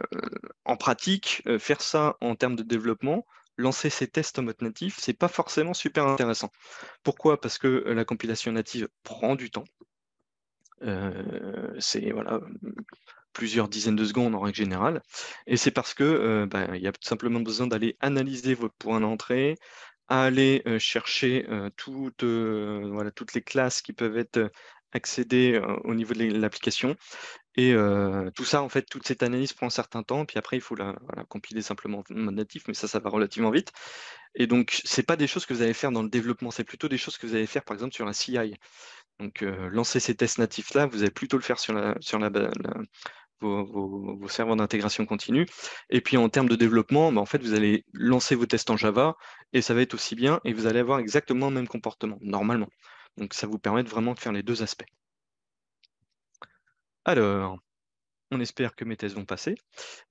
en pratique, faire ça en termes de développement, lancer ces tests en mode natif, ce n'est pas forcément super intéressant. Pourquoi Parce que la compilation native prend du temps. c'est voilà, plusieurs dizaines de secondes en règle générale. Et c'est parce qu'il euh, bah, y a tout simplement besoin d'aller analyser votre point d'entrée, aller euh, chercher euh, toutes, voilà, toutes les classes qui peuvent être accédées au niveau de l'application. Et tout ça, en fait, toute cette analyse prend un certain temps, puis après, il faut la compiler simplement en mode natif, mais ça, ça va relativement vite. Et donc, ce n'est pas des choses que vous allez faire dans le développement, c'est plutôt des choses que vous allez faire, par exemple, sur la CI. Donc, lancer ces tests natifs-là, vous allez plutôt le faire sur la, sur la vos, serveurs d'intégration continue. Et puis en termes de développement, bah, en fait, vous allez lancer vos tests en Java et ça va être aussi bien et vous allez avoir exactement le même comportement, normalement. Donc ça vous permet vraiment de faire les deux aspects. Alors, on espère que mes tests vont passer.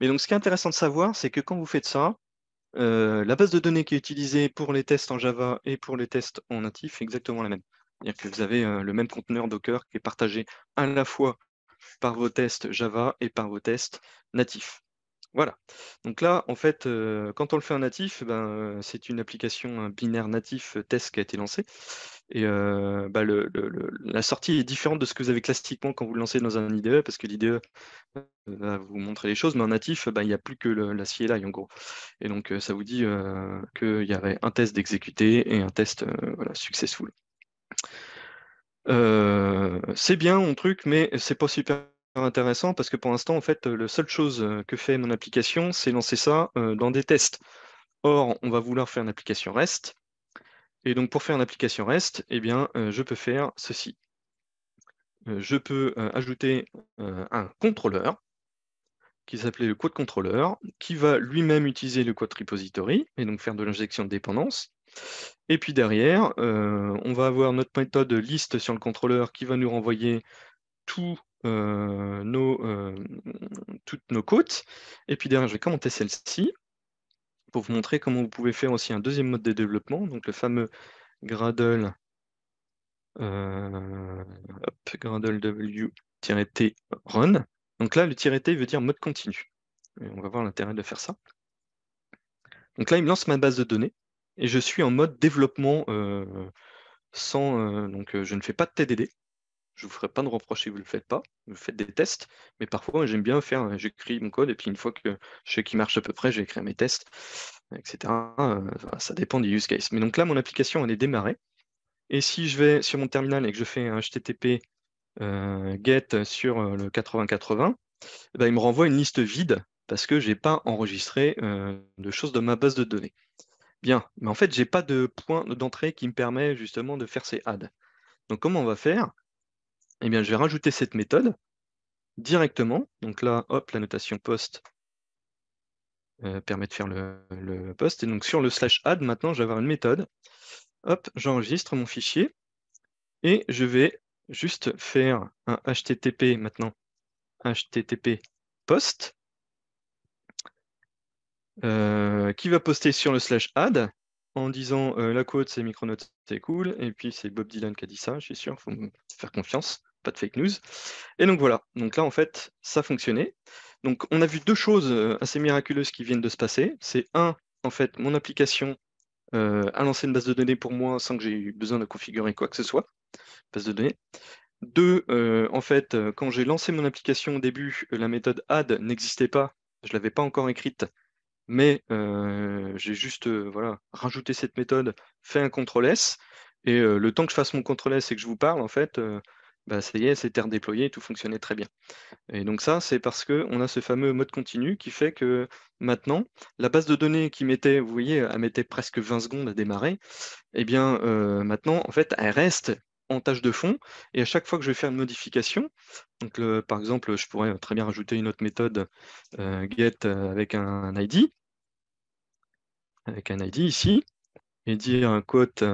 Mais donc ce qui est intéressant de savoir, c'est que quand vous faites ça, euh, la base de données qui est utilisée pour les tests en Java et pour les tests en natif est exactement la même. C'est-à-dire que vous avez euh, le même conteneur Docker qui est partagé à la fois par vos tests Java et par vos tests natifs. Voilà. Donc là, en fait, euh, quand on le fait en natif, eh ben, euh, c'est une application binaire natif euh, test qui a été lancée. Et bah, la sortie est différente de ce que vous avez classiquement quand vous le lancez dans un IDE, parce que l'IDE va vous montrer les choses, mais en natif, bah, il n'y a plus que la CLI en gros. Et donc, ça vous dit qu'il y avait un test d'exécuté et un test voilà, successful c'est bien mon truc, mais c'est pas super intéressant parce que pour l'instant, en fait, la seule chose que fait mon application, c'est lancer ça dans des tests. Or, on va vouloir faire une application REST. Et donc, pour faire une application REST, eh bien, je peux faire ceci. je peux ajouter un contrôleur qui s'appelait le Code Contrôleur, qui va lui-même utiliser le Code repository et donc faire de l'injection de dépendance. Et puis derrière, euh, on va avoir notre méthode liste sur le contrôleur qui va nous renvoyer euh, euh, toutes nos côtes. Et puis derrière, je vais commenter celle-ci pour vous montrer comment vous pouvez faire aussi un deuxième mode de développement, donc le fameux Gradle, Gradle W-T run. Donc là, le -t veut dire mode continu. Et on va voir l'intérêt de faire ça. Donc là, il me lance ma base de données et je suis en mode développement euh, sans. Euh, donc, euh, je ne fais pas de TDD. Je ne vous ferai pas de reproche si vous ne le faites pas. Vous faites des tests, mais parfois, j'aime bien faire. J'écris mon code et puis une fois que je sais qu'il marche à peu près, vais mes tests, etc. ça dépend du use case. Mais donc là, mon application, elle est démarrée. Et si je vais sur mon terminal et que je fais un HTTP get sur le 8080, eh ben, il me renvoie une liste vide parce que je n'ai pas enregistré de choses dans ma base de données. Bien, mais en fait, je n'ai pas de point d'entrée qui me permet justement de faire ces add ». Donc comment on va faire Eh bien, je vais rajouter cette méthode directement. Donc là, hop, la notation post euh, permet de faire le, le post. Et donc sur le slash add, maintenant, je vais avoir une méthode. Hop, j'enregistre mon fichier et je vais juste faire un HTTP maintenant, HTTP post euh, qui va poster sur le slash add en disant euh, la quote c'est notes c'est cool, et puis c'est Bob Dylan qui a dit ça, je suis sûr, faut faire confiance, pas de fake news. Et donc voilà, donc là en fait ça fonctionnait. Donc on a vu deux choses euh, assez miraculeuses qui viennent de se passer. C'est un, en fait, mon application a lancé une base de données pour moi sans que j'ai eu besoin de configurer quoi que ce soit, base de données. Deux, en fait, quand j'ai lancé mon application au début, la méthode add n'existait pas, je ne l'avais pas encore écrite, mais j'ai juste voilà, rajouté cette méthode, fait un contrôle S, et le temps que je fasse mon contrôle S et que je vous parle, en fait, bah, ça y est, c'était redéployé, tout fonctionnait très bien. Et donc ça, c'est parce qu'on a ce fameux mode continu qui fait que maintenant, la base de données qui mettait, vous voyez, elle mettait presque 20 secondes à démarrer, Et eh bien maintenant, en fait, elle reste en tâche de fond, et à chaque fois que je vais faire une modification, donc par exemple, je pourrais très bien rajouter une autre méthode get avec un ID, avec un ID ici et dire un quote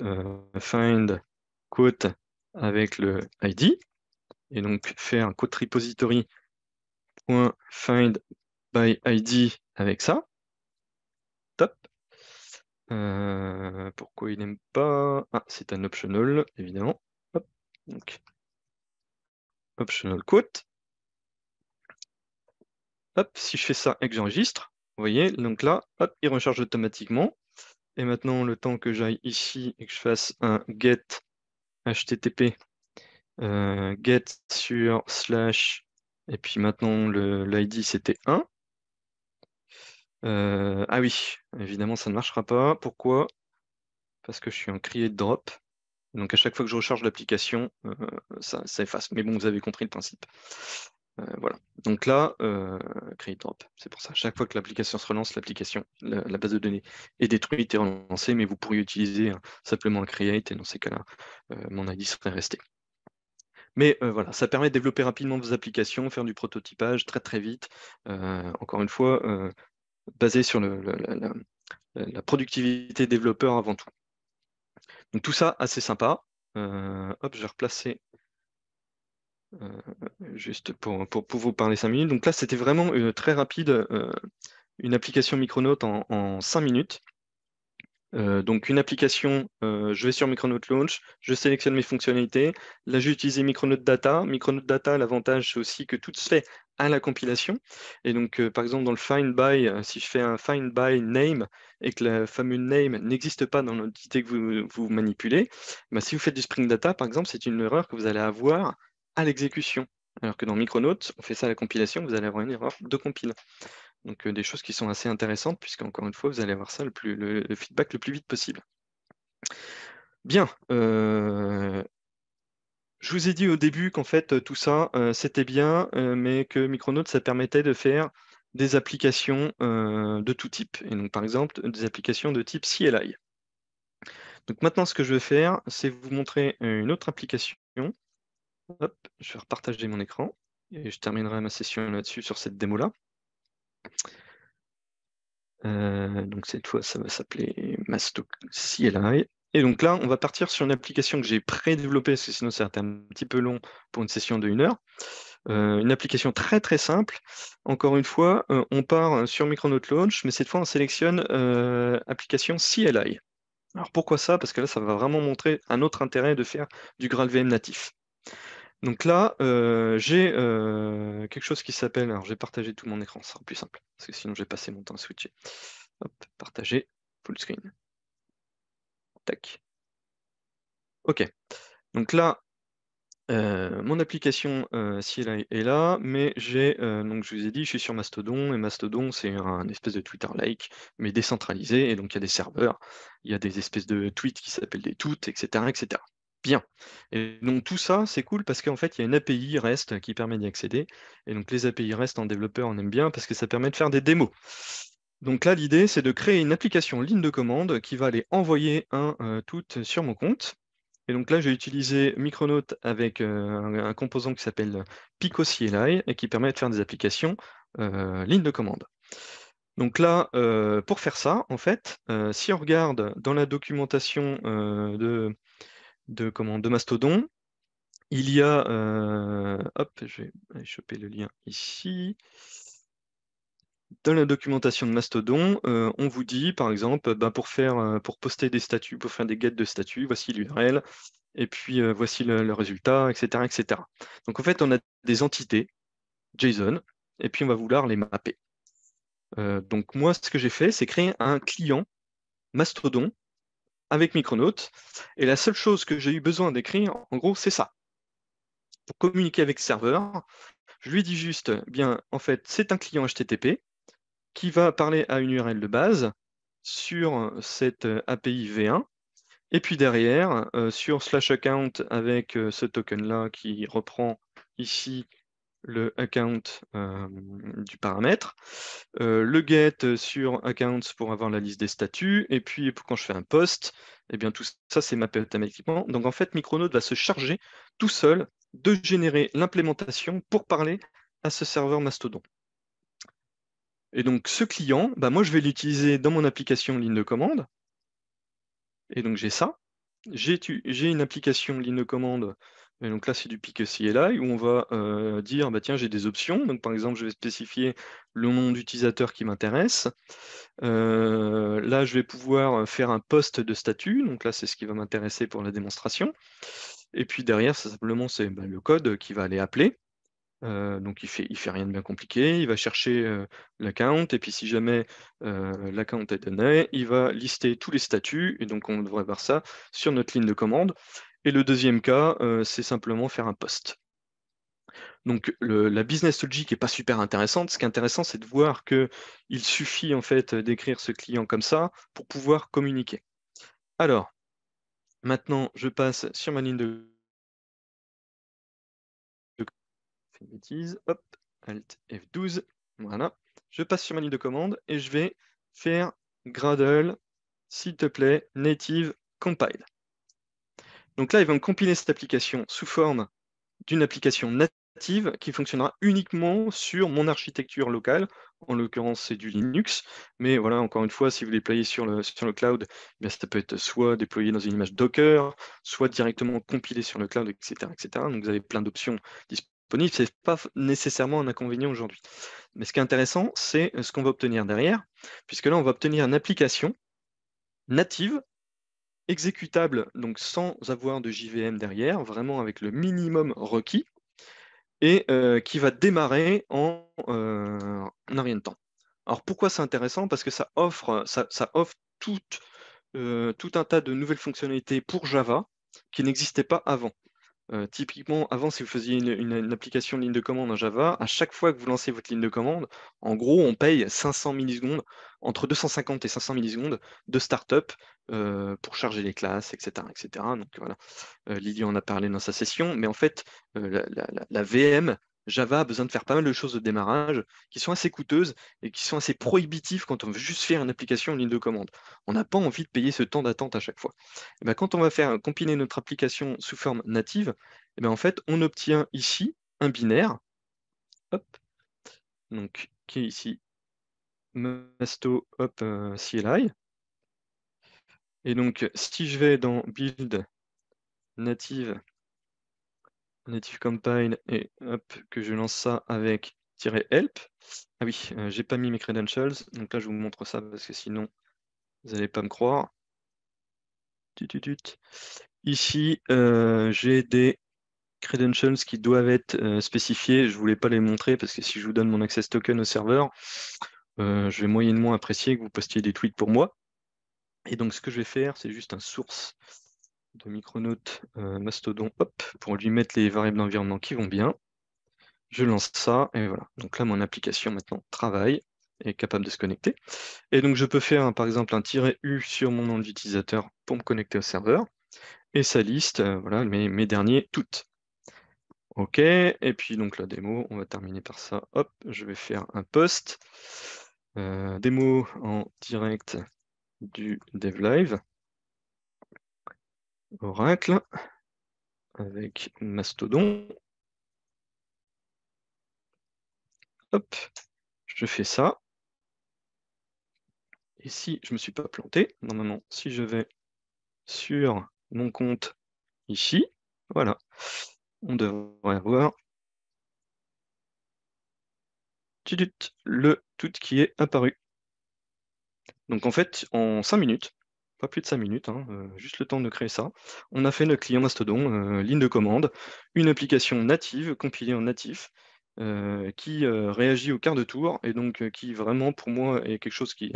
euh, find quote avec le ID et donc faire un quote repository point find by ID avec ça. Top. Euh, pourquoi il n'aime pas Ah, c'est un optional, évidemment. Donc, optional quote. Hop, si je fais ça et que j'enregistre, vous voyez, donc là, hop, il recharge automatiquement. Et maintenant, le temps que j'aille ici et que je fasse un get http euh, get sur slash et puis maintenant l'id c'était 1. Euh, ah oui, évidemment ça ne marchera pas. Pourquoi Parce que je suis en create drop. Donc à chaque fois que je recharge l'application, euh, ça, ça efface. Mais bon, vous avez compris le principe. Euh, voilà. Donc là, euh, top c'est pour ça. Chaque fois que l'application se relance, l'application, la, base de données est détruite et relancée, mais vous pourriez utiliser hein, simplement le create et dans ces cas-là, euh, mon ID serait resté. Mais voilà, ça permet de développer rapidement vos applications, faire du prototypage très très vite. encore une fois, basé sur la, la, productivité développeur avant tout. Donc tout ça, assez sympa. hop, je vais replacer euh, juste pour, pour, vous parler cinq minutes. Donc là, c'était vraiment très rapide, euh, une application Micronaut en, cinq minutes. Euh, donc une application, je vais sur Micronaut Launch, je sélectionne mes fonctionnalités. Là, j'ai utilisé Micronaut Data. Micronaut Data, l'avantage, c'est aussi que tout se fait à la compilation. Et donc, par exemple, dans le find by, si je fais un find by name et que le fameux name n'existe pas dans l'entité que vous, vous manipulez, bah, si vous faites du Spring Data, par exemple, c'est une erreur que vous allez avoir à l'exécution. Alors que dans Micronautes, on fait ça à la compilation, vous allez avoir une erreur de compile. Donc euh, des choses qui sont assez intéressantes, puisque encore une fois, vous allez avoir ça le, plus, le, feedback le plus vite possible. Bien. Euh, je vous ai dit au début qu'en fait euh, tout ça c'était bien, mais que Micronautes ça permettait de faire des applications de tout type. Et donc par exemple des applications de type CLI. Donc maintenant ce que je vais faire, c'est vous montrer une autre application je vais repartager mon écran et je terminerai ma session là-dessus sur cette démo-là. Euh, donc cette fois, ça va s'appeler Mastoc CLI. Et donc là, on va partir sur une application que j'ai pré-développée, parce que sinon ça va un petit peu long pour une session de 1 heure. Euh, une application très très simple. Encore une fois, euh, on part sur Micronaut Launch, mais cette fois on sélectionne euh, application CLI. Alors pourquoi ça Parce que là, ça va vraiment montrer un autre intérêt de faire du GraalVM natif. Donc là, euh, j'ai euh, quelque chose qui s'appelle. Alors, j'ai partagé tout mon écran, ça sera plus simple, parce que sinon, j'ai passé mon temps à switcher. partager, full screen. Tac. OK. Donc là, euh, mon application euh, elle est là, mais j'ai, donc je vous ai dit, je suis sur Mastodon, et Mastodon, c'est un espèce de Twitter-like, mais décentralisé, et donc il y a des serveurs, il y a des espèces de tweets qui s'appellent des toutes, etc., etc bien. Et donc tout ça, c'est cool parce qu'en fait, il y a une API REST qui permet d'y accéder. Et donc les API REST en développeur, on aime bien parce que ça permet de faire des démos. Donc là, l'idée, c'est de créer une application ligne de commande qui va aller envoyer un euh, tout sur mon compte. Et donc là, j'ai utilisé Micronaut avec euh, un, composant qui s'appelle euh, Pico CLI et qui permet de faire des applications ligne de commande. Donc là, pour faire ça, en fait, si on regarde dans la documentation de, de, comment, de Mastodon. Il y a, euh, hop, je vais choper le lien ici. Dans la documentation de Mastodon, euh, on vous dit, par exemple, ben, pour, faire, euh, pour poster des statuts, pour faire des guides de statuts, voici l'URL, et puis voici le, résultat, etc., etc. Donc en fait, on a des entités JSON, et puis on va vouloir les mapper. donc moi, ce que j'ai fait, c'est créer un client Mastodon avec Micronaut. Et la seule chose que j'ai eu besoin d'écrire, en gros, c'est ça. Pour communiquer avec le serveur, je lui dis juste, eh bien, en fait, c'est un client HTTP qui va parler à une URL de base sur cette euh, API V1. Et puis derrière, euh, sur slash account avec euh, ce token-là qui reprend ici le account euh, du paramètre, euh, le get sur accounts pour avoir la liste des statuts, et puis quand je fais un post, et eh bien tout ça c'est mappé automatiquement. Donc en fait, Micronaut va se charger tout seul de générer l'implémentation pour parler à ce serveur Mastodon. Et donc ce client, bah, moi je vais l'utiliser dans mon application ligne de commande. Et donc j'ai ça. J'ai une application ligne de commande là, c'est du pic CLI où on va euh, dire, bah, tiens, j'ai des options. Donc par exemple, je vais spécifier le nom d'utilisateur qui m'intéresse. Euh, là, je vais pouvoir euh, faire un poste de statut. Donc là, c'est ce qui va m'intéresser pour la démonstration. Et puis derrière, c'est simplement c'est bah, le code qui va aller appeler. donc il ne fait, il fait rien de bien compliqué, il va chercher l'account, et puis si jamais l'account est donné, il va lister tous les statuts, et donc on devrait voir ça sur notre ligne de commande. Et le deuxième cas, euh, c'est simplement faire un post. Donc la business logic n'est pas super intéressante. Ce qui est intéressant, c'est de voir qu'il suffit en fait d'écrire ce client comme ça pour pouvoir communiquer. Alors, maintenant, je passe sur ma ligne de... Alt F12. Voilà. Je passe sur ma ligne de commande et je vais faire Gradle, s'il te plaît, native compile. Donc là, il va me compiler cette application sous forme d'une application native qui fonctionnera uniquement sur mon architecture locale. En l'occurrence, c'est du Linux. Mais voilà, encore une fois, si vous déployez sur le, sur le cloud, eh ça peut être soit déployé dans une image Docker, soit directement compilé sur le cloud, etc. etc. Donc vous avez plein d'options disponibles. Ce n'est pas nécessairement un inconvénient aujourd'hui. Mais ce qui est intéressant, c'est euh, ce qu'on va obtenir derrière, puisque là, on va obtenir une application native exécutable, donc sans avoir de JVM derrière, vraiment avec le minimum requis, et euh, qui va démarrer euh, en, un rien de temps. Alors pourquoi c'est intéressant Parce que ça offre, ça, offre euh, tout, un tas de nouvelles fonctionnalités pour Java qui n'existaient pas avant typiquement, avant, si vous faisiez une, application de application ligne de commande en Java, à chaque fois que vous lancez votre ligne de commande, en gros, on paye 500 millisecondes, entre 250 et 500 millisecondes de startup up pour charger les classes, etc. etc. Donc voilà, en a parlé dans sa session, mais en fait, la, VM Java a besoin de faire pas mal de choses de démarrage qui sont assez coûteuses et qui sont assez prohibitives quand on veut juste faire une application en ligne de commande. On n'a pas envie de payer ce temps d'attente à chaque fois. Eh ben, quand on va faire euh, compiler notre application sous forme native, et eh ben, en fait, on obtient ici un binaire, donc qui est ici masto euh, CLI. Et donc, si je vais dans build native native campaign et hop, que je lance ça avec help. Ah oui, euh, j'ai pas mis mes credentials, donc là je vous montre ça parce que sinon vous n'allez pas me croire. Ici, euh, j'ai des credentials qui doivent être euh, spécifiés. Je voulais pas les montrer parce que si je vous donne mon access token au serveur, je vais moyennement apprécier que vous postiez des tweets pour moi. Et donc ce que je vais faire, c'est juste un source de Micronaut euh, Mastodon hop, pour lui mettre les variables d'environnement qui vont bien. Je lance ça et voilà. Donc là, mon application maintenant travaille et est capable de se connecter. Et donc, je peux faire par exemple un tiret U sur mon nom d'utilisateur pour me connecter au serveur. Et sa liste euh, voilà, mes, mes derniers toutes. OK, et puis donc la démo, on va terminer par ça. Hop, je vais faire un post. Euh, démo en direct du dev live Oracle avec Mastodon. Hop, je fais ça. Et si je ne me suis pas planté, normalement, si je vais sur mon compte ici, voilà, on devrait avoir le tout qui est apparu. Donc en fait, en 5 minutes, plus de 5 minutes, hein, euh, juste le temps de créer ça. On a fait notre client Mastodon, euh, ligne de commande, une application native, compilée en natif, euh, qui réagit au quart de tour, et donc qui vraiment, pour moi, est quelque chose qui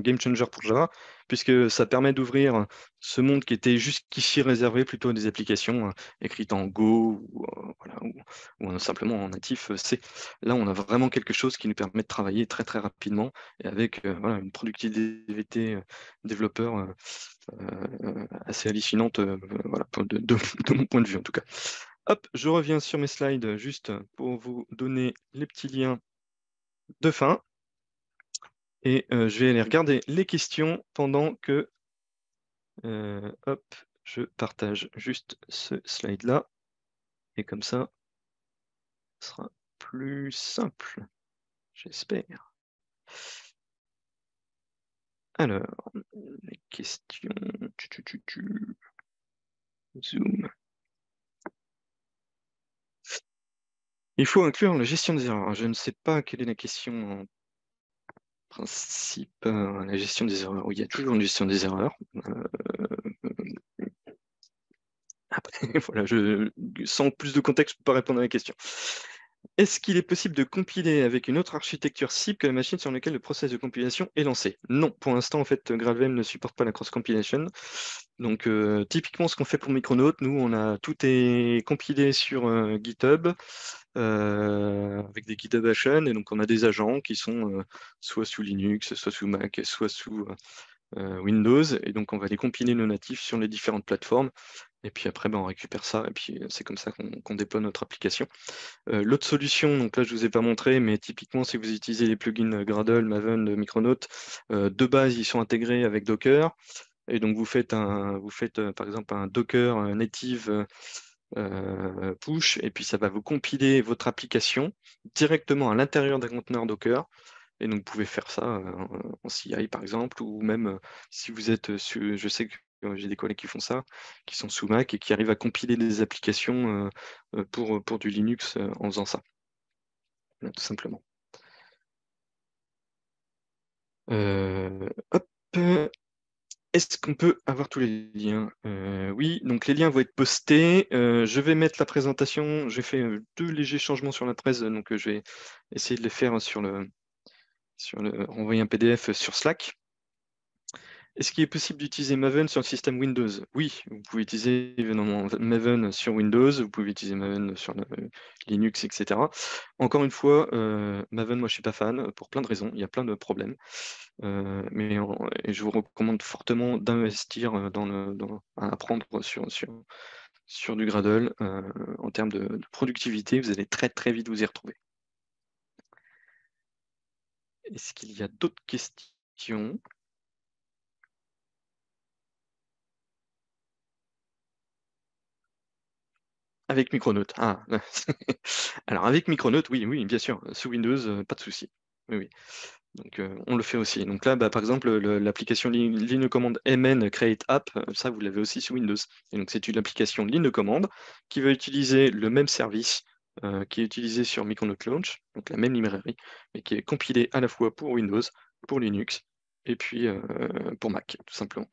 game changer pour Java, puisque ça permet d'ouvrir ce monde qui était jusqu'ici réservé plutôt à des applications euh, écrites en Go ou, euh, simplement en natif C. Là, on a vraiment quelque chose qui nous permet de travailler très très rapidement et avec euh, une productivité développeur assez hallucinante, voilà, de, de mon point de vue en tout cas. Hop, je reviens sur mes slides juste pour vous donner les petits liens de fin. Et euh, je vais aller regarder les questions pendant que euh, hop, je partage juste ce slide-là. Et comme ça, ce sera plus simple, j'espère. Alors, les questions. Zoom. Il faut inclure la gestion des erreurs. Je ne sais pas quelle est la question principe, euh, la gestion des erreurs. Oui, il y a toujours une gestion des erreurs. Euh, sans plus de contexte, je ne peux pas répondre à la question. Est-ce qu'il est possible de compiler avec une autre architecture cible que la machine sur laquelle le process de compilation est lancé Non, pour l'instant, en fait, GraalVM ne supporte pas la cross-compilation. Donc, euh, typiquement, ce qu'on fait pour Micronaut, nous, on a tout est compilé sur GitHub. Euh, avec des GitHub Action. Et donc, on a des agents qui sont euh, soit sous Linux, soit sous Mac, soit sous euh, Windows. Et donc, on va les compiler nos natifs sur les différentes plateformes. Et puis après, ben, on récupère ça. Et puis, c'est comme ça qu'on déploie notre application. L'autre solution, donc là, je ne vous ai pas montré, mais typiquement, si vous utilisez les plugins Gradle, Maven, Micronaut, de base, ils sont intégrés avec Docker. Et donc, vous faites, un, vous faites par exemple un Docker native euh, push, et puis ça va vous compiler votre application directement à l'intérieur d'un conteneur Docker. Et donc, vous pouvez faire ça euh, en CI, par exemple, ou même euh, si vous êtes, sur, je sais que j'ai des collègues qui font ça, qui sont sous Mac et qui arrivent à compiler des applications pour, pour du Linux en faisant ça, tout simplement. Est-ce qu'on peut avoir tous les liens euh, Oui, donc les liens vont être postés. Euh, je vais mettre la présentation. J'ai fait euh, deux légers changements sur la 13, donc je vais essayer de les faire sur le, sur le, envoyer un PDF sur Slack. Est-ce qu'il est possible d'utiliser Maven sur le système Windows Oui, vous pouvez utiliser Maven sur Windows, vous pouvez utiliser Maven sur Linux, etc. Encore une fois, euh, Maven, moi je ne suis pas fan pour plein de raisons, il y a plein de problèmes. Euh, mais je vous recommande fortement d'investir euh, dans, à apprendre sur, du Gradle. en termes de productivité, vous allez très très vite vous y retrouver. Est-ce qu'il y a d'autres questions Avec Micronaut. Ah. Alors avec Micronaut, oui, oui, bien sûr. Sous Windows, euh, pas de souci. Oui, oui. Donc euh, on le fait aussi. Donc là, bah, par exemple, l'application ligne, de commande MN Create App, euh, ça vous l'avez aussi sous Windows. Et donc c'est une application ligne de commande qui va utiliser le même service qui est utilisé sur Micronaut Launch, donc la même librairie, mais qui est compilée à la fois pour Windows, pour Linux et puis pour Mac, tout simplement.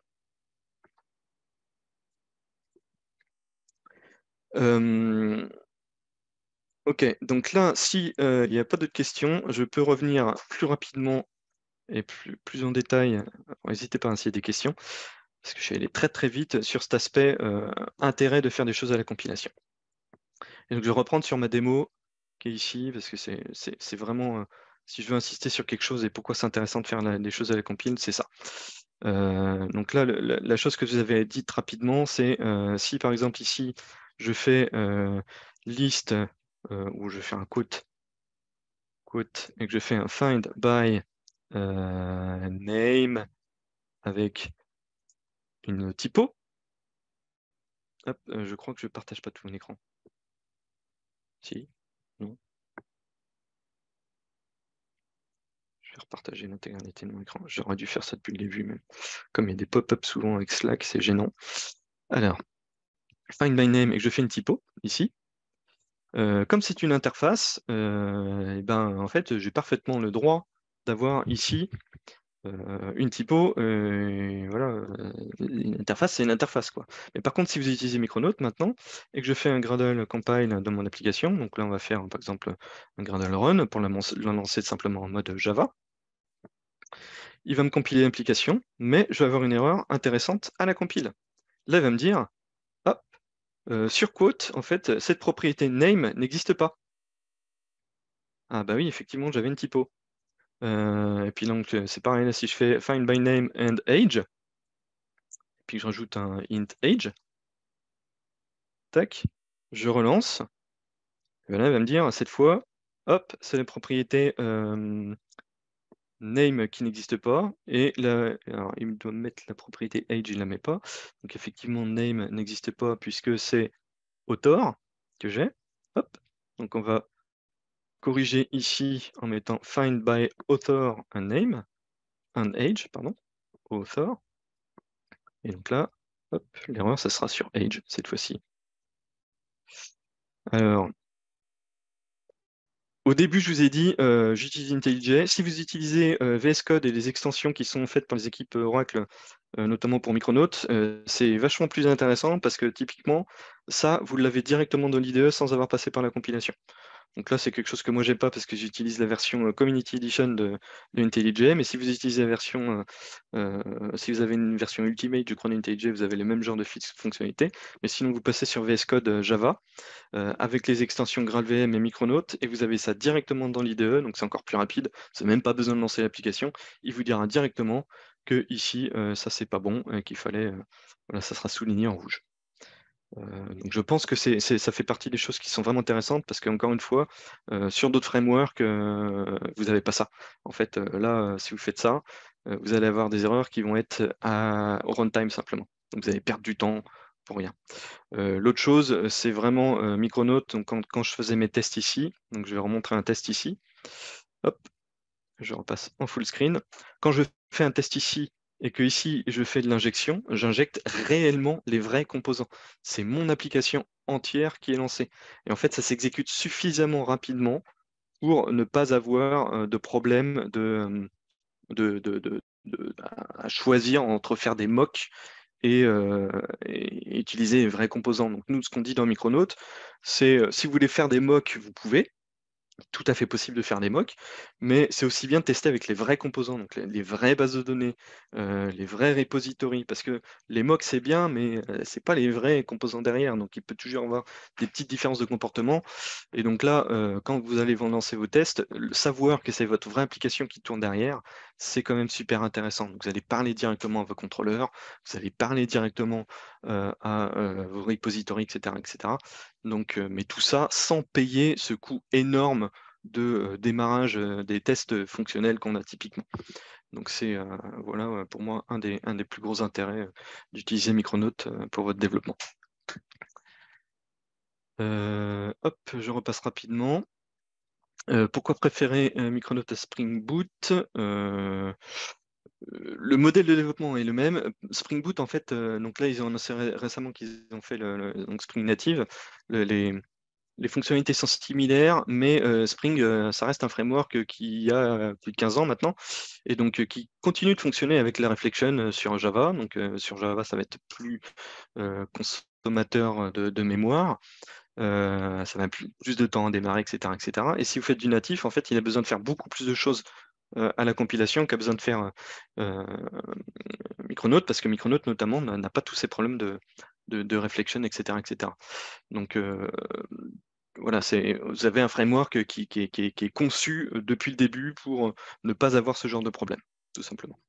Euh, ok, donc là, s'il euh, n'y a pas d'autres questions, je peux revenir plus rapidement et plus, en détail. N'hésitez pas à hein, s'il des questions, parce que je suis allé très très vite sur cet aspect euh, intérêt de faire des choses à la compilation. donc, je vais reprendre sur ma démo qui est ici, parce que c'est vraiment, si je veux insister sur quelque chose et pourquoi c'est intéressant de faire des choses à la compile, c'est ça. donc là, la, chose que vous avez dite rapidement, c'est si par exemple ici, je fais euh, liste euh, où je fais un quote, et que je fais un find by euh, name avec une typo. je crois que je ne partage pas tout mon écran. Si, non. Je vais repartager l'intégralité de mon écran. J'aurais dû faire ça depuis le début, mais Comme il y a des pop ups souvent avec Slack, c'est gênant. Alors, Find by Name et que je fais une typo ici, euh, comme c'est une interface, euh, eh ben, en fait, j'ai parfaitement le droit d'avoir ici euh, une typo. voilà, une interface, c'est une interface. Quoi. Mais par contre, si vous utilisez Micronaut maintenant et que je fais un Gradle compile dans mon application, donc là, on va faire par exemple un Gradle run pour la, la lancer simplement en mode Java. Il va me compiler l'application, mais je vais avoir une erreur intéressante à la compile. Là, il va me dire euh, sur Quote, en fait, euh, cette propriété name n'existe pas. Ah bah oui, effectivement, j'avais une typo. Euh, et puis donc, c'est pareil, si je fais find by name and age, et puis que je rajoute un int age, tac, je relance. Et ben là, elle va me dire, cette fois, hop, c'est la propriété name qui n'existe pas, et la, alors, il doit mettre la propriété age, il ne la met pas. Donc effectivement, name n'existe pas puisque c'est author que j'ai. Hop. Donc on va corriger ici en mettant find by author un name, un age, pardon, author. Et donc là, l'erreur, ça sera sur age cette fois-ci. Alors, au début, je vous ai dit, euh, j'utilise IntelliJ. Si vous utilisez euh, VS Code et les extensions qui sont faites par les équipes Oracle, euh, notamment pour Micronaut, c'est vachement plus intéressant parce que typiquement, ça, vous l'avez directement dans l'IDE sans avoir passé par la compilation. Donc là, c'est quelque chose que moi, je n'ai pas parce que j'utilise la version euh, Community Edition de, de IntelliJ. Mais si vous utilisez la version, euh, euh, si vous avez une version Ultimate, je crois, vous avez le même genre de fonctionnalités. Mais sinon, vous passez sur VS Code Java avec les extensions GraalVM et Micronaut et vous avez ça directement dans l'IDE. Donc c'est encore plus rapide. Vous n'avez même pas besoin de lancer l'application. Il vous dira directement que ici, ça, c'est pas bon et qu'il fallait, voilà, ça sera souligné en rouge. Euh, je pense que ça fait partie des choses qui sont vraiment intéressantes parce qu'encore une fois, euh, sur d'autres frameworks, euh, vous n'avez pas ça. En fait, là, si vous faites ça, vous allez avoir des erreurs qui vont être au runtime simplement. vous allez perdre du temps pour rien. l'autre chose, c'est vraiment MicroNote. Donc quand, je faisais mes tests ici, donc je vais remontrer un test ici. je repasse en full screen. Quand je fais un test ici, et que ici je fais de l'injection, j'injecte réellement les vrais composants. C'est mon application entière qui est lancée. Et en fait, ça s'exécute suffisamment rapidement pour ne pas avoir euh, de problème euh, de, à choisir entre faire des mocks euh, et, utiliser les vrais composants. Donc nous, ce qu'on dit dans Micronaut, c'est si vous voulez faire des mocks, vous pouvez tout à fait possible de faire des mocks, mais c'est aussi bien de tester avec les vrais composants, donc les, vraies bases de données, euh, les vrais repositories, parce que les mocks c'est bien, mais ce euh, c'est pas les vrais composants derrière, donc il peut toujours y avoir des petites différences de comportement. Et donc là, euh, quand vous allez lancer vos tests, le savoir que c'est votre vraie application qui tourne derrière, c'est quand même super intéressant. vous allez parler directement à vos contrôleurs, vous allez parler directement euh, à euh, vos repositories, etc. etc. Donc, euh, mais tout ça sans payer ce coût énorme de démarrage des tests fonctionnels qu'on a typiquement. Donc c'est voilà pour moi un des, un des plus gros intérêts d'utiliser Micronaut pour votre développement. hop, je repasse rapidement. Euh, pourquoi préférer Micronaut à Spring Boot euh, euh, Le modèle de développement est le même. Spring Boot, en fait, donc là, ils ont annoncé récemment qu'ils ont fait Spring Native. les, fonctionnalités sont similaires, mais Spring, ça reste un framework qui a plus de 15 ans maintenant, et donc qui continue de fonctionner avec la reflection sur Java. Donc sur Java, ça va être plus consommateur de mémoire ça va plus de temps à démarrer, etc., etc. Et si vous faites du natif, en fait, il a besoin de faire beaucoup plus de choses à la compilation qu'a besoin de faire euh, mmh, Micronaut, parce que Micronaut, notamment, n'a pas tous ces problèmes de, réflexion, etc., etc. Donc, voilà, vous avez un framework qui est conçu depuis le début pour ne pas avoir ce genre de problème, tout simplement.